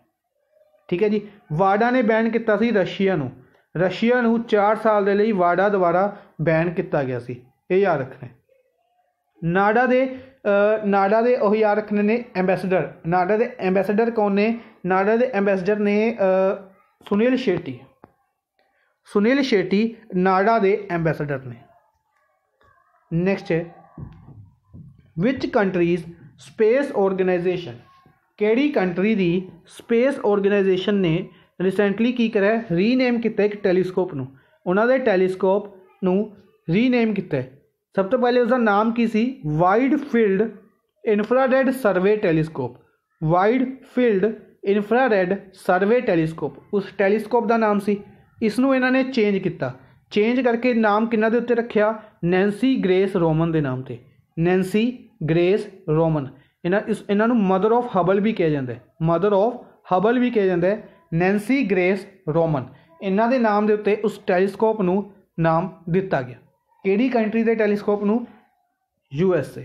ਠੀਕ ਹੈ ਜੀ ਵਾਡਾ ਨੇ ਬੈਨ ਕੀਤਾ ਸੀ ਰਸ਼ੀਆ ਨੂੰ ਰਸ਼ੀਆ ਨੂੰ 4 ਸਾਲ ਦੇ ਲਈ ਵਾਡਾ ਦੁਆਰਾ ਬੈਨ ਕੀਤਾ ਗਿਆ ਸੀ ਇਹ ਯਾਦ ਰੱਖਣਾ ਨਾਡਾ ਦੇ ਨਾਡਾ ਦੇ ਉਹ ਯਾਦ ਰੱਖਣੇ ਨੇ ਐਮਬੈਸਡਰ ਨਾਡਾ ਦੇ ਐਮਬੈਸਡਰ ਕੌਣ ਨੇ ਨਾਡਾ ਦੇ ਐਮਬੈਸਡਰ ਨੇ ਸੁਨੀਲ ਸ਼ੇਟੀ ਸੁਨੀਲ ਸ਼ੇਟੀ ਨਾਡਾ ਦੇ ਐਮਬੈਸਡਰ ਨੇ next which countries space organisation ਕਿਹੜੀ ਕੰਟਰੀ ਦੀ ਸਪੇਸ ਆਰਗੇਨਾਈਜੇਸ਼ਨ ਨੇ ਰੀਸੈਂਟਲੀ ਕੀ ਕਰਿਆ ਰੀਨੇਮ ਕੀਤਾ ਇੱਕ ਟੈਲੀਸਕੋਪ ਨੂੰ ਉਹਨਾਂ ਦੇ ਟੈਲੀਸਕੋਪ ਨੂੰ ਰੀਨੇਮ ਕੀਤਾ ਸਭ ਤੋਂ ਪਹਿਲੇ ਉਸ ਦਾ ਨਾਮ ਕੀ ਸੀ wide field infrared survey telescope wide field infrared survey telescope ਉਸ ਟੈਲੀਸਕੋਪ ਦਾ ਨਾਮ ਸੀ ਇਸ ਨੂੰ ਇਹਨਾਂ ਨੇ ਚੇਂਜ ਕੀਤਾ ਚੇਂਜ ਕਰਕੇ ਨਾਮ ਕਿੰਨਾ ਦੇ ਉੱਤੇ ਰੱਖਿਆ ਨੈਂਸੀ ਗ੍ਰੇਸ ਰੋਮਨ ਦੇ ਨਾਮ ਤੇ ਨੈਂਸੀ ਗ੍ਰੇਸ ਰੋਮਨ ਇਹਨਾਂ ਇਸ ਇਹਨਾਂ ਨੂੰ ਮਦਰ ਆਫ ਹਬਲ ਵੀ ਕਿਹਾ ਜਾਂਦਾ ਹੈ ਮਦਰ ਆਫ ਹਬਲ ਵੀ ਕਿਹਾ ਜਾਂਦਾ ਹੈ ਨੈਂਸੀ ਗ੍ਰੇਸ ਰੋਮਨ ਇਹਨਾਂ ਦੇ ਨਾਮ ਦੇ ਉੱਤੇ ਉਸ ਟੈਲੀਸਕੋਪ ਨੂੰ ਨਾਮ ਦਿੱਤਾ ਗਿਆ ਕਿਹੜੀ ਕੰਟਰੀ ਦੇ ਟੈਲੀਸਕੋਪ ਨੂੰ ਯੂ ਐਸ ਏ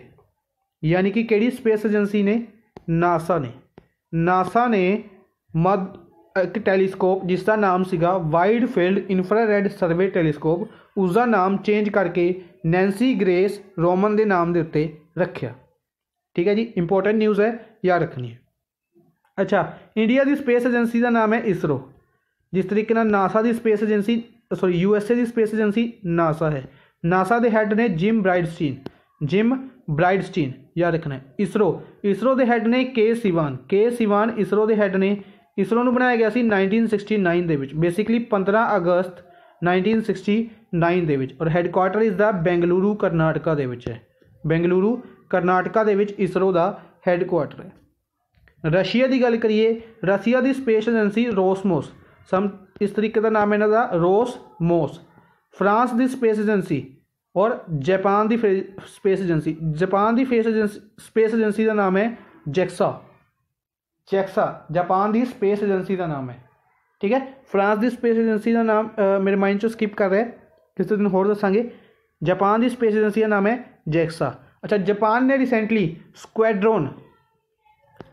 ਯਾਨੀ ਕਿ ਕਿਹੜੀ ਸਪੇਸ ਏਜੰਸੀ ਨੇ ਨਾਸਾ ਨੇ ਨਾਸਾ ਨੇ ਮਦ ਇੱਕ ਟੈਲੀਸਕੋਪ ਜਿਸ ਦਾ ਨਾਮ ਸੀਗਾ wide field infrared survey telescope ਉਸ ਦਾ ਨਾਮ ਚੇਂਜ ਕਰਕੇ ਨੈਂਸੀ ਗ੍ਰੇਸ ਰੋਮਨ ਦੇ ਨਾਮ ਦੇ ਉੱਤੇ ਰੱਖਿਆ ਠੀਕ ਹੈ ਜੀ ਇੰਪੋਰਟੈਂਟ ਨਿਊਜ਼ ਹੈ ਯਾਦ ਰੱਖਣੀ ਹੈ ਅੱਛਾ ਇੰਡੀਆ ਦੀ ਸਪੇਸ ਏਜੰਸੀ ਦਾ ਨਾਮ ਹੈ ਇਸਰੋ ਜਿਸ ਤਰੀਕੇ ਨਾਲ ਨਾਸਾ ਦੀ space agency sorry U S A ਦੀ ਸਪੇਸ ਏਜੰਸੀ ਨਾਸਾ ਹੈ ਨਾਸਾ ਦੇ ਹੈੱਡ ਨੇ ਜਿਮ ਬ੍ਰਾਈਡਸਟੀਨ ਜਿਮ ਬ੍ਰਾਈਡਸਟੀਨ ਯਾਦ ਰੱਖਣਾ ਇਸਰੋ ਇਸਰੋ ਦੇ ਹੈੱਡ ਨੇ ਕੇ ਸਿਵਾਨ ਕੇ ਸਿਵਾਨ ਇਸਰੋ ਦੇ ਹੈੱਡ ਨੇ ਇਸਰੋ ਨੂੰ ਬਣਾਇਆ ਗਿਆ ਸੀ 1969 ਦੇ ਵਿੱਚ ਬੇਸਿਕਲੀ 15 ਅਗਸਤ 1969 ਦੇ ਵਿੱਚ ਔਰ ਹੈੱਡਕੁਆਟਰ ਇਸ ਦਾ ਬੈਂਗਲੁਰੂ ਕਰਨਾਟਕਾ ਦੇ ਵਿੱਚ ਹੈ ਬੈਂਗਲੁਰੂ ਕਰਨਾਟਕਾ ਦੇ ਵਿੱਚ ਇਸਰੋ ਦਾ ਹੈੱਡਕੁਆਟਰ ਹੈ ਰਸ਼ੀਆ ਦੀ ਗੱਲ ਕਰੀਏ ਰਸ਼ੀਆ ਦੀ ਸਪੇਸ ਏਜੰਸੀ ਰੋਸਮੋਸ ਸਮ ਇਸ ਤਰੀਕੇ ਦਾ ਨਾਮ ਹੈ ਇਹਨਾਂ ਦਾ ਰੋਸਮੋਸ फ्रांस की स्पेस एजेंसी और जापान की फे स्पेस एजेंसी जापान की फेस एजेंसी स्पेस एजेंसी का नाम है जैक्सा जैक्सा जापान की स्पेस एजेंसी का नाम है ठीक है फ्रांस की स्पेस एजेंसी का नाम आ, मेरे माइंड चो स्किप कर रहा है किसी दिन होर दसागे जापान की स्पेस एजेंसी का नाम है जैक्सा अच्छा जापान ने रिसेंटली स्क्वैड्रोन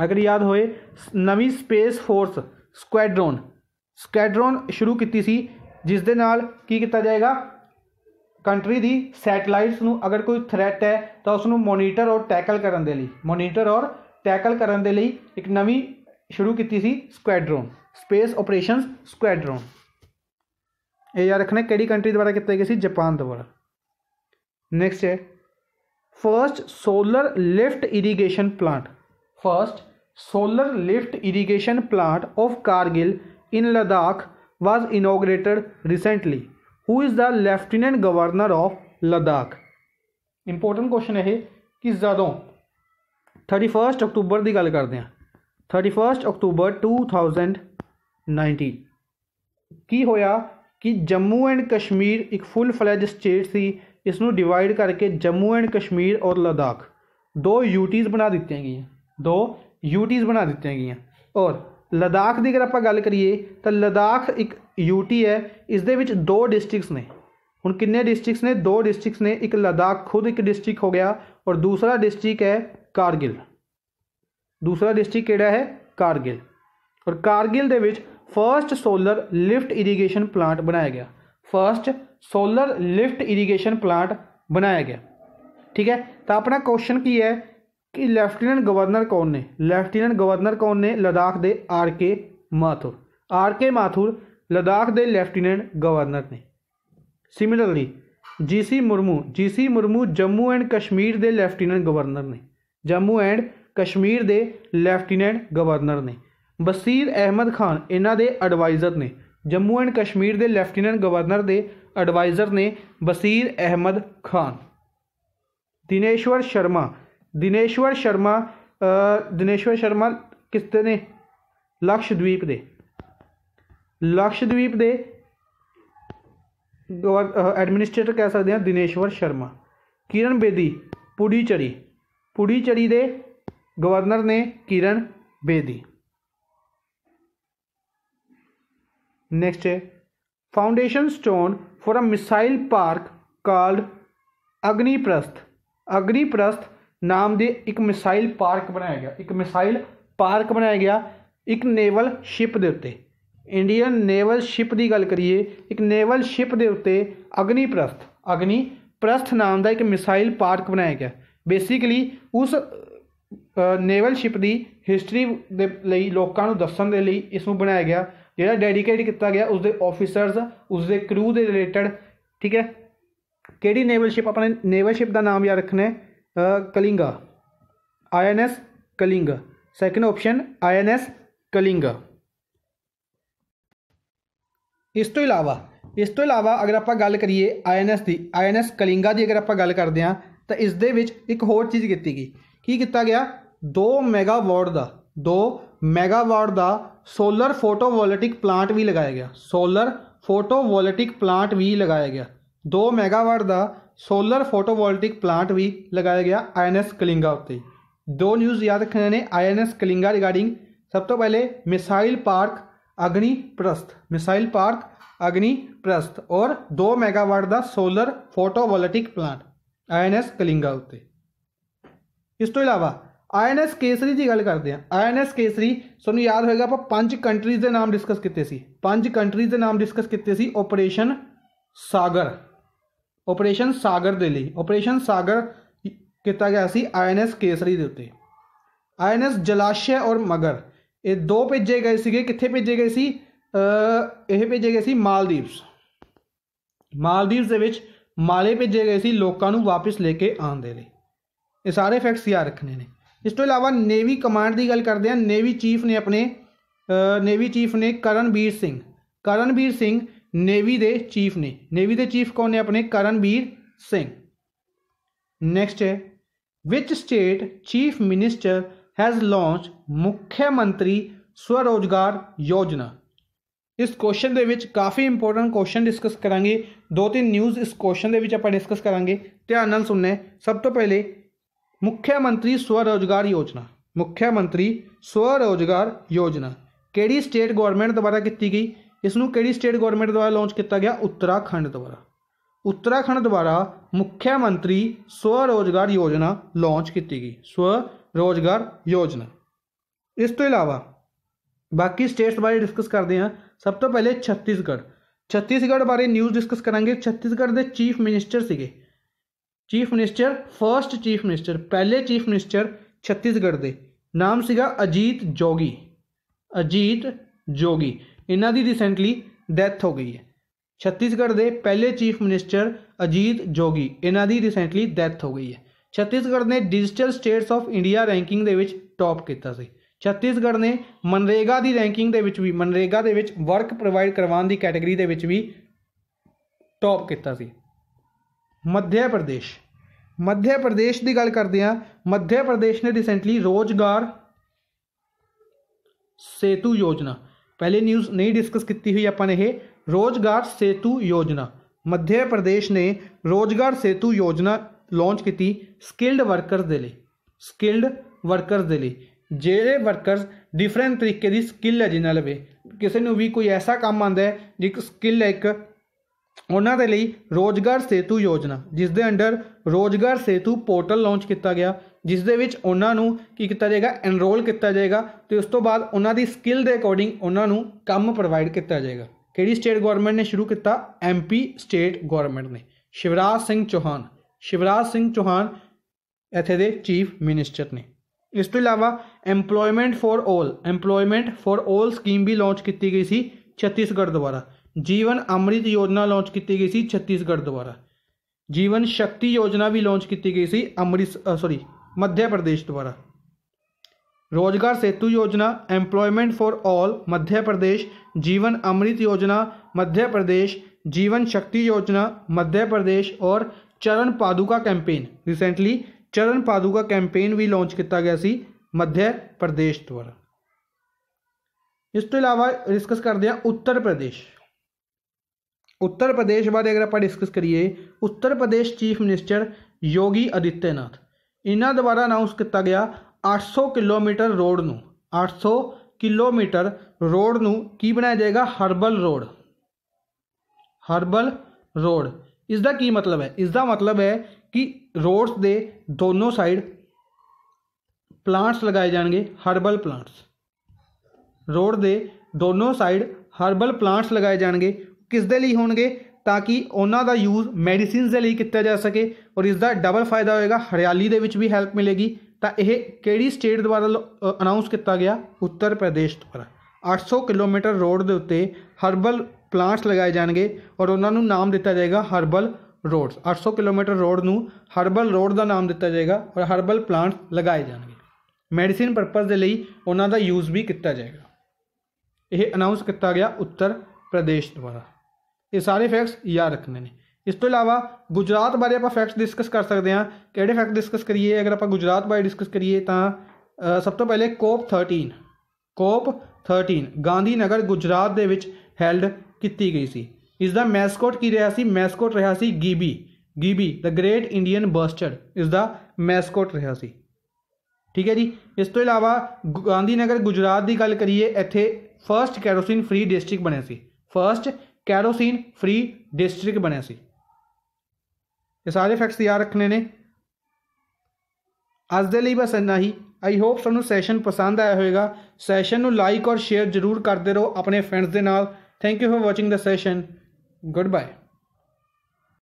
अगर याद होए नवी स्पेस फोर्स स्क्वैड्रोन स्क्वैड्रोन शुरू की जिस देता जाएगा कंट्री की सैटेलाइट्स न अगर कोई थ्रैट है तो उसू मोनीटर और टैकल कर मोनीटर और टैकल कर नवी शुरू की स्कुएड्रोन स्पेस ऑपरेशन स्कुएड्रोन ये याद रखना कि कंट्री द्वारा किए गए जापान द्वारा नैक्सट है first solar lift irrigation plant first solar lift irrigation plant of Kargil in Ladakh was inaugurated recently who is the lieutenant governor of Ladakh important question है कि जदों थर्टी फस्ट अक्टूबर की गल करते हैं thirty first October two thousand nineteen की होया कि जम्मू एंड कश्मीर एक फुल फ्लैज स्टेट से इसन डिवाइड करके जम्मू एंड कश्मीर और लद्दाख दो यूटीज़ बना दी गई दो यूटीज़ बना दी गई और लद्दाख की अगर आप गल करिए लद्दाख एक यूटी है इस दो डिस्ट्रिक्स ने हूँ किन्ने डिस्ट्रिक्स ने दो डिस्ट्रिक्स ने एक लद्दाख खुद एक डिस्ट्रिक्ट हो गया और दूसरा डिस्ट्रिक्ट है कारगिल दूसरा डिस्ट्रिक्ट है कारगिल और कारगिल के first solar lift irrigation plant बनाया गया first solar lift irrigation plant बनाया गया ठीक है तो अपना क्वेश्चन की है ਕਿ ਲੈਫਟੀਨੈਂਟ ਗਵਰਨਰ ਕੌਣ ਨੇ ਲੈਫਟੀਨੈਂਟ ਗਵਰਨਰ ਕੌਣ ਨੇ ਲਦਾਖ ਦੇ R K Mathur R K Mathur Ladakh ਦੇ ਲੈਫਟੀਨੈਂਟ ਗਵਰਨਰ ਨੇ similarly G C Murmu G C Murmu Jammu and Kashmir ਦੇ ਲੈਫਟੀਨੈਂਟ ਗਵਰਨਰ ਨੇ ਜੰਮੂ ਐਂਡ ਕਸ਼ਮੀਰ ਦੇ ਲੈਫਟੀਨੈਂਟ ਗਵਰਨਰ ਨੇ ਬਸੀਰ ਅਹਿਮਦ ਖਾਨ ਇਹਨਾਂ ਦੇ ਐਡਵਾਈਜ਼ਰ ਨੇ ਜੰਮੂ ਐਂਡ ਕਸ਼ਮੀਰ ਦੇ ਲੈਫਟੀਨੈਂਟ ਗਵਰਨਰ ਦੇ ਐਡਵਾਈਜ਼ਰ ਨੇ ਬਸੀਰ ਅਹਿਮਦ ਖਾਨ ਦਿਨੇਸ਼ਵਰ ਸ਼ਰਮਾ ਦਿਨੇਸ਼ਵਰ ਸ਼ਰਮਾ ਦਿਨੇਸ਼ਵਰ ਸ਼ਰਮਾ ਕਿਸਤੇ ਨੇ ਲਕਸ਼ਦਵੀਪ ਦੇ ਲਕਸ਼ਦਵੀਪ ਦੇ ਐਡਮਿਨਿਸਟ੍ਰੇਟਰ ਕਹਿ ਸਕਦੇ ਆ ਦਿਨੇਸ਼ਵਰ ਸ਼ਰਮਾ ਕਿਰਨ ਬੇਦੀ ਪੁਡੀਚਰੀ ਪੁਡੀਚਰੀ ਦੇ ਗਵਰਨਰ ਨੇ Kiran Bedi next foundation stone for a missile park called Agniprastha Agniprastha ਨਾਮ ਦੇ ਇੱਕ ਮਿਸਾਈਲ ਪਾਰਕ ਬਣਾਇਆ ਗਿਆ ਇੱਕ ਮਿਸਾਈਲ ਪਾਰਕ ਬਣਾਇਆ ਗਿਆ ਇੱਕ ਨੇਵਲ ਸ਼ਿਪ ਦੇ ਉੱਤੇ ਇੰਡੀਅਨ ਨੇਵਲ ਸ਼ਿਪ ਦੀ ਗੱਲ ਕਰੀਏ ਇੱਕ ਨੇਵਲ ਸ਼ਿਪ ਦੇ ਉੱਤੇ ਅਗਨੀ ਪ੍ਰਸਥ ਅਗਨੀ ਪ੍ਰਸਥ ਨਾਮ ਦਾ ਇੱਕ ਮਿਸਾਈਲ ਪਾਰਕ ਬਣਾਇਆ ਗਿਆ ਬੇਸਿਕਲੀ ਉਸ ਨੇਵਲ ਸ਼ਿਪ ਦੀ ਹਿਸਟਰੀ ਦੇ ਲਈ ਲੋਕਾਂ ਨੂੰ ਦੱਸਣ ਦੇ ਲਈ ਇਸ ਨੂੰ ਬਣਾਇਆ ਗਿਆ ਜਿਹੜਾ ਡੈਡੀਕੇਟ ਕੀਤਾ ਗਿਆ ਉਸ ਦੇ ਆਫੀਸਰਸ ਉਸ ਦੇ ਕਰੂ ਦੇ ਰਿਲੇਟਡ ਠੀਕ ਹੈ ਕਿਹੜੀ ਨੇਵਲ ਸ਼ਿਪ ਆਪਣੇ ਨੇਵਲ ਸ਼ਿਪ ਦਾ ਨਾਮ ਯਾਦ ਰੱਖਣਾ ਹੈ Kalinga I N S Kalinga second option I N S Kalinga इस तो इलावा इस तो इलावा अगर आप गल करिए आई एन एस की आई एन एस कलिंगा की अगर आप गल करते हैं तो इस दे एक होर चीज़ की गई कि किया गया दो मैगावॉट का दो मैगावॉट का सोलर फोटोवोल्टिक प्लांट भी लगाया गया सोलर फोटोवोल्टिक प्लांट भी लगाया गया दो मैगावॉट का ਸੋਲਰ ਫੋਟੋਵੋਲਟਿਕ ਪਲਾਂਟ ਵੀ ਲਗਾਇਆ ਗਿਆ ਆਈਐਨਐਸ ਕਲਿੰਗਾ ਉੱਤੇ ਦੋ ਨਿਊਜ਼ ਯਾਦ ਰੱਖਣੇ ਨੇ ਆਈਐਨਐਸ ਕਲਿੰਗਾ ਰਿਗਾਰਡਿੰਗ ਸਭ ਤੋਂ ਪਹਿਲੇ missile park Agniprastha missile park Agniprastha ਔਰ 2 ਮੈਗਾਵਾਟ ਦਾ solar photovoltaic plant INS Kalinga ਉੱਤੇ ਇਸ ਤੋਂ ਇਲਾਵਾ ਆਈਐਨਐਸ ਕੇਸਰੀ ਦੀ ਗੱਲ ਕਰਦੇ ਆ ਆਈਐਨਐਸ ਕੇਸਰੀ ਤੁਹਾਨੂੰ ਯਾਦ ਹੋਵੇਗਾ ਆਪਾਂ ਪੰਜ ਕੰਟਰੀਜ਼ ਦੇ ਨਾਮ ਡਿਸਕਸ ਕੀਤੇ ਸੀ ਪੰਜ ਕੰਟਰੀਜ਼ ਦੇ ਨਾਮ ਡਿਸਕਸ ਕੀਤੇ ਸੀ ਆਪਰੇਸ਼ਨ ਸਾਗਰ ਆਪਰੇਸ਼ਨ ਸਾਗਰ ਦੇ ਲਈ ਆਪਰੇਸ਼ਨ ਸਾਗਰ ਕੀਤਾ ਗਿਆ ਸੀ ਆਈਐਨਐਸ ਕੇਸਰੀ ਦੇ ਉੱਤੇ ਆਈਐਨਐਸ ਜਲਾਸ਼ਯ ਔਰ ਮਗਰ ਇਹ ਦੋ ਭੇਜੇ ਗਏ ਸੀਗੇ ਕਿੱਥੇ ਭੇਜੇ ਗਏ ਸੀ ਇਹ ਭੇਜੇ ਗਏ ਸੀ ਮਾਲਦੀਵਸ ਮਾਲਦੀਵਸ ਦੇ ਵਿੱਚ ਮਾਲੇ ਭੇਜੇ ਗਏ ਸੀ ਲੋਕਾਂ ਨੂੰ ਵਾਪਸ ਲੈ ਕੇ ਆਉਣ ਦੇ ਲਈ ਇਹ ਸਾਰੇ ਫੈਕਟਸ ਯਾਦ ਰੱਖਣੇ ਨੇ ਇਸ ਤੋਂ ਇਲਾਵਾ ਨੇਵੀ ਕਮਾਂਡ ਦੀ ਗੱਲ ਕਰਦੇ ਹਾਂ ਨੇਵੀ ਚੀਫ ਨੇ ਆਪਣੇ ਨੇਵੀ ਚੀਫ ਨੇ ਕਰਨਬੀਰ ਸਿੰਘ ਕਰਨਬੀਰ ਸਿੰਘ ਨੇਵੀ ਦੇ ਚੀਫ ਨੇ ਨੇਵੀ ਦੇ ਚੀਫ ਕੌਣ ਨੇ ਆਪਣੇ ਕਰਨਵੀਰ ਸਿੰਘ ਨੈਕਸਟ ਹੈ ਵਿਚ state chief minister has launch ਮੁੱਖ ਮੰਤਰੀ ਸਵਰੋਜ਼ਗਾਰ ਯੋਜਨਾ ਇਸ ਕੁਐਸਚਨ ਦੇ ਵਿੱਚ ਕਾਫੀ ਇੰਪੋਰਟੈਂਟ ਕੁਐਸਚਨ ਡਿਸਕਸ ਕਰਾਂਗੇ ਦੋ ਤਿੰਨ ਨਿਊਜ਼ ਇਸ ਕੁਐਸਚਨ ਦੇ ਵਿੱਚ ਆਪਾਂ ਡਿਸਕਸ ਕਰਾਂਗੇ ਧਿਆਨ ਨਾਲ ਸੁਣਨਾ ਸਭ ਤੋਂ ਪਹਿਲੇ ਮੁੱਖ ਮੰਤਰੀ ਸਵਰੋਜ਼ਗਾਰ ਯੋਜਨਾ ਮੁੱਖ ਮੰਤਰੀ ਸਵਰੋਜ਼ਗਾਰ ਯੋਜਨਾ ਕਿਹੜੀ ਸਟੇਟ ਗਵਰਨਮੈਂਟ ਦੁਆਰਾ ਕੀਤੀ ਗਈ ਇਸ ਨੂੰ ਕਿਹੜੀ ਸਟੇਟ ਗਵਰਨਮੈਂਟ ਦੁਆਰਾ ਲਾਂਚ ਕੀਤਾ ਗਿਆ ਉੱਤਰਾਖੰਡ ਦੁਆਰਾ ਉੱਤਰਾਖੰਡ ਦੁਆਰਾ ਮੁੱਖ ਮੰਤਰੀ ਸਵ ਰੋਜ਼ਗਾਰ ਯੋਜਨਾ ਲਾਂਚ ਕੀਤੀ ਗਈ ਸਵ ਰੋਜ਼ਗਾਰ ਯੋਜਨਾ ਇਸ ਤੋਂ ਇਲਾਵਾ ਬਾਕੀ ਸਟੇਟਸ ਬਾਰੇ ਡਿਸਕਸ ਕਰਦੇ ਹਾਂ ਸਭ ਤੋਂ ਪਹਿਲੇ ਛੱਤੀਸਗੜ ਛੱਤੀਸਗੜ ਬਾਰੇ ਨਿਊਜ਼ ਡਿਸਕਸ ਕਰਾਂਗੇ ਛੱਤੀਸਗੜ ਦੇ ਚੀਫ ਮਿਨਿਸਟਰ ਸੀਗੇ chief minister first chief minister ਪਹਿਲੇ ਚੀਫ ਮਿਨਿਸਟਰ ਛੱਤੀਸਗੜ ਦੇ ਨਾਮ ਸੀਗਾ ਅਜੀਤ ਜੋਗੀ ਅਜੀਤ ਜੋਗੀ ਇਹਨਾਂ ਦੀ ਰੀਸੈਂਟਲੀ ਡੈਥ ਹੋ ਗਈ ਹੈ ਛੱਤੀਸਗੜ੍ਹ ਦੇ ਪਹਿਲੇ ਚੀਫ ਮਿਨਿਸਟਰ ਅਜੀਤ ਜੋਗੀ ਇਹਨਾਂ ਦੀ ਰੀਸੈਂਟਲੀ ਡੈਥ ਹੋ ਗਈ ਹੈ ਛੱਤੀਸਗੜ੍ਹ ਨੇ digital states of India ranking ਦੇ ਵਿੱਚ ਟੌਪ ਕੀਤਾ ਸੀ ਛੱਤੀਸਗੜ੍ਹ ਨੇ ਮਨਰੇਗਾ ਦੀ ਰੈਂਕਿੰਗ ਦੇ ਵਿੱਚ ਵੀ ਮਨਰੇਗਾ ਦੇ ਵਿੱਚ ਵਰਕ ਪ੍ਰੋਵਾਈਡ ਕਰਵਾਉਣ ਦੀ ਕੈਟਾਗਰੀ ਦੇ ਵਿੱਚ ਵੀ ਟੌਪ ਕੀਤਾ ਸੀ ਮੱਧ ਪ੍ਰਦੇਸ਼ ਮੱਧ ਪ੍ਰਦੇਸ਼ ਦੀ ਗੱਲ ਕਰਦੇ ਹਾਂ ਮੱਧ ਪ੍ਰਦੇਸ਼ ਨੇ ਰੀਸੈਂਟਲੀ ਰੋਜ਼ਗਾਰ ਸੇਤੂ ਯੋਜਨਾ ਪਹਿਲੇ ਨਿਊਜ਼ ਨਹੀਂ ਡਿਸਕਸ ਕੀਤੀ ਹੋਈ ਆਪਾਂ ਨੇ ਇਹ ਰੋਜ਼ਗਾਰ ਸੇਤੂ ਯੋਜਨਾ ਮੱਧ ਪ੍ਰਦੇਸ਼ ਨੇ ਰੋਜ਼ਗਾਰ ਸੇਤੂ ਯੋਜਨਾ ਲਾਂਚ ਕੀਤੀ ਸਕਿਲਡ ਵਰਕਰਸ ਦੇ ਲਈ ਸਕਿਲਡ ਵਰਕਰਸ ਦੇ ਲਈ ਜਿਹੜੇ ਵਰਕਰਸ ਡਿਫਰੈਂਟ ਤਰੀਕੇ ਦੀ ਸਕਿੱਲ ਹੈ ਜਿਨ੍ਹਾਂ ਲਵੇ ਕਿਸੇ ਨੂੰ ਵੀ ਕੋਈ ਐਸਾ ਕੰਮ ਆਂਦਾ ਹੈ ਜਿੱਕ ਸਕਿੱਲ ਹੈ ਇੱਕ ਉਹਨਾਂ ਦੇ ਲਈ ਰੋਜ਼ਗਾਰ ਸੇਤੂ ਯੋਜਨਾ ਜਿਸ ਦੇ ਅੰਡਰ ਰੋਜ਼ਗਾਰ ਸੇਤੂ ਪੋਰਟਲ ਲਾਂਚ ਕੀਤਾ ਗਿਆ ਜਿਸ ਦੇ ਵਿੱਚ ਉਹਨਾਂ ਨੂੰ ਕੀ ਕੀਤਾ ਜਾਏਗਾ ਐਨਰੋਲ ਕੀਤਾ ਜਾਏਗਾ ਤੇ ਉਸ ਤੋਂ ਬਾਅਦ ਉਹਨਾਂ ਦੀ ਸਕਿੱਲ ਦੇ ਅਕੋਰਡਿੰਗ ਉਹਨਾਂ ਨੂੰ ਕੰਮ ਪ੍ਰੋਵਾਈਡ ਕੀਤਾ ਜਾਏਗਾ ਕਿਹੜੀ ਸਟੇਟ ਗਵਰਨਮੈਂਟ ਨੇ ਸ਼ੁਰੂ ਕੀਤਾ ਐਮਪੀ ਸਟੇਟ ਗਵਰਨਮੈਂਟ ਨੇ ਸ਼ਿਵਰਾਜ ਸਿੰਘ ਚੌਹਾਨ ਸ਼ਿਵਰਾਜ ਸਿੰਘ ਚੌਹਾਨ ਇੱਥੇ ਦੇ ਚੀਫ ਮਿਨਿਸਟਰ ਨੇ ਇਸ ਤੋਂ ਇਲਾਵਾ EMPLOYMENT for 올 EMPLOYMENT for 올 scheme ਵੀ ਲਾਂਚ ਕੀਤੀ ਗਈ ਸੀ ਛੱਤੀਸਗੜ੍ਹ ਦੁਆਰਾ ਜੀਵਨ ਅੰਮ੍ਰਿਤ ਯੋਜਨਾ ਲਾਂਚ ਕੀਤੀ ਗਈ ਸੀ ਛੱਤੀਸਗੜ੍ਹ ਦੁਆਰਾ ਜੀਵਨ ਸ਼ਕਤੀ ਯੋਜਨਾ ਵੀ ਲਾਂਚ ਕੀਤੀ ਗਈ ਸੀ ਅੰਮ੍ਰਿਤ ਸੌਰੀ मध्य प्रदेश द्वारा रोजगार सेतु योजना employment for all Madhya Pradesh जीवन अमृत योजना मध्य प्रदेश जीवन शक्ति योजना मध्य प्रदेश और चरण पादुका कैंपेन रिसेंटली चरण पादुका कैंपेन भी लॉन्च किया गया सी मध्य प्रदेश द्वारा इस तो अलावा डिस्कस कर दिया उत्तर प्रदेश उत्तर प्रदेश बारे अगर आप डिस्कस करिए उत्तर प्रदेश चीफ मिनिस्टर योगी आदित्यनाथ ਇਹਨਾਂ ਦੁਆਰਾ ਅਨਾਉਂਸ ਕੀਤਾ ਗਿਆ 800 ਕਿਲੋਮੀਟਰ ਰੋਡ ਨੂੰ 800 ਕਿਲੋਮੀਟਰ ਰੋਡ ਨੂੰ ਕੀ ਬਣਾਇਆ ਜਾਏਗਾ ਹਰਬਲ ਰੋਡ ਹਰਬਲ ਰੋਡ ਇਸ ਦਾ ਕੀ ਮਤਲਬ ਹੈ ਇਸ ਦਾ ਮਤਲਬ ਹੈ ਕਿ ਰੋਡਸ ਦੇ ਦੋਨੋਂ ਸਾਈਡ ਪਲਾਂਟਸ ਲਗਾਏ ਜਾਣਗੇ ਹਰਬਲ ਪਲਾਂਟਸ ਰੋਡ ਦੇ ਦੋਨੋਂ ਸਾਈਡ ਹਰਬਲ ਪਲਾਂਟਸ ਲਗਾਏ ਜਾਣਗੇ ਕਿਸ ਦੇ ਲਈ ਹੋਣਗੇ ਤਾਂ ਕਿ ਉਹਨਾਂ ਦਾ ਯੂਜ਼ ਮੈਡੀਸਿਨਸ ਦੇ ਲਈ ਕੀਤਾ ਜਾ ਸਕੇ ਔਰ ਇਸ ਦਾ ਡਬਲ ਫਾਇਦਾ ਹੋਏਗਾ ਹਰਿਆਲੀ ਦੇ ਵਿੱਚ ਵੀ ਹੈਲਪ ਮਿਲੇਗੀ ਤਾਂ ਇਹ ਕਿਹੜੀ ਸਟੇਟ ਦੁਆਰਾ ਅਨਾਉਂਸ ਕੀਤਾ ਗਿਆ ਉੱਤਰ ਪ੍ਰਦੇਸ਼ ਦੁਆਰਾ 800 ਕਿਲੋਮੀਟਰ ਰੋਡ ਦੇ ਉੱਤੇ ਹਰਬਲ ਪਲਾਂਟਸ ਲਗਾਏ ਜਾਣਗੇ ਔਰ ਉਹਨਾਂ ਨੂੰ ਨਾਮ ਦਿੱਤਾ ਜਾਏਗਾ ਹਰਬਲ ਰੋਡਸ 800 ਕਿਲੋਮੀਟਰ ਰੋਡ ਨੂੰ ਹਰਬਲ ਰੋਡ ਦਾ ਨਾਮ ਦਿੱਤਾ ਜਾਏਗਾ ਔਰ ਹਰਬਲ ਪਲਾਂਟਸ ਲਗਾਏ ਜਾਣਗੇ ਮੈਡੀਸਿਨ ਪਰਪਸ ਦੇ ਲਈ ਉਹਨਾਂ ਦਾ ਯੂਜ਼ ਵੀ ਕੀਤਾ ਜਾਏਗਾ ਇਹ ਅਨਾਉਂਸ ਕੀਤਾ ਗਿਆ ਉੱਤਰ ਪ੍ਰਦੇਸ਼ ਦੁਆਰਾ ਇਹ ਸਾਰੇ ਫੈਕਟਸ ਯਾਦ ਰੱਖਣੇ ਨੇ ਇਸ ਤੋਂ ਇਲਾਵਾ ਗੁਜਰਾਤ ਬਾਰੇ ਆਪਾਂ ਫੈਕਟਸ ਡਿਸਕਸ ਕਰ ਸਕਦੇ ਹਾਂ ਕਿਹੜੇ ਫੈਕਟ ਡਿਸਕਸ ਕਰੀਏ ਅਗਰ ਆਪਾਂ ਗੁਜਰਾਤ ਬਾਰੇ ਡਿਸਕਸ ਕਰੀਏ ਤਾਂ ਸਭ ਤੋਂ ਪਹਿਲੇ ਕੋਪ 13 ਕੋਪ 13 ਗਾਂਧੀ ਨਗਰ ਗੁਜਰਾਤ ਦੇ ਵਿੱਚ ਹੈਲਡ ਕੀਤੀ ਗਈ ਸੀ ਇਸ ਦਾ ਮੈਸਕੋਟ ਕੀ ਰਿਹਾ ਸੀ ਮੈਸਕੋਟ ਰਿਹਾ ਸੀ ਗੀਬੀ ਗੀਬੀ ਦਾ ਗ੍ਰੇਟ ਇੰਡੀਅਨ ਬਸਟਰ ਇਸ ਦਾ ਮੈਸਕੋਟ ਰਿਹਾ ਸੀ ਠੀਕ ਹੈ ਜੀ ਇਸ ਤੋਂ ਇਲਾਵਾ ਗਾਂਧੀ ਨਗਰ ਗੁਜਰਾਤ ਦੀ ਗੱਲ ਕਰੀਏ ਇੱਥੇ ਫਰਸਟ ਕੈਰੋਸਿਨ ਫ੍ਰੀ ਡਿਸਟ੍ਰਿਕਟ ਬਣਿਆ ਸੀ ਫਰਸਟ ਕੈਰੋਸੀਨ ਫ੍ਰੀ ਡਿਸਟ੍ਰਿਕਟ ਬਣਿਆ ਸੀ ਇਹ ਸਾਰੇ ਫੈਕਟਸ ਯਾਦ ਰੱਖਣੇ ਨੇ ਅੱਜ ਦੇ ਲਈ ਬਸ ਇੰਨਾ ਹੀ ਆਈ ਹੋਪ ਤੁਹਾਨੂੰ ਸੈਸ਼ਨ ਪਸੰਦ ਆਇਆ ਹੋਵੇਗਾ ਸੈਸ਼ਨ ਨੂੰ ਲਾਈਕ ਔਰ ਸ਼ੇਅਰ ਜ਼ਰੂਰ ਕਰਦੇ ਰਹੋ ਆਪਣੇ ਫਰੈਂਡਸ ਦੇ ਨਾਲ thank you for watching the session good bye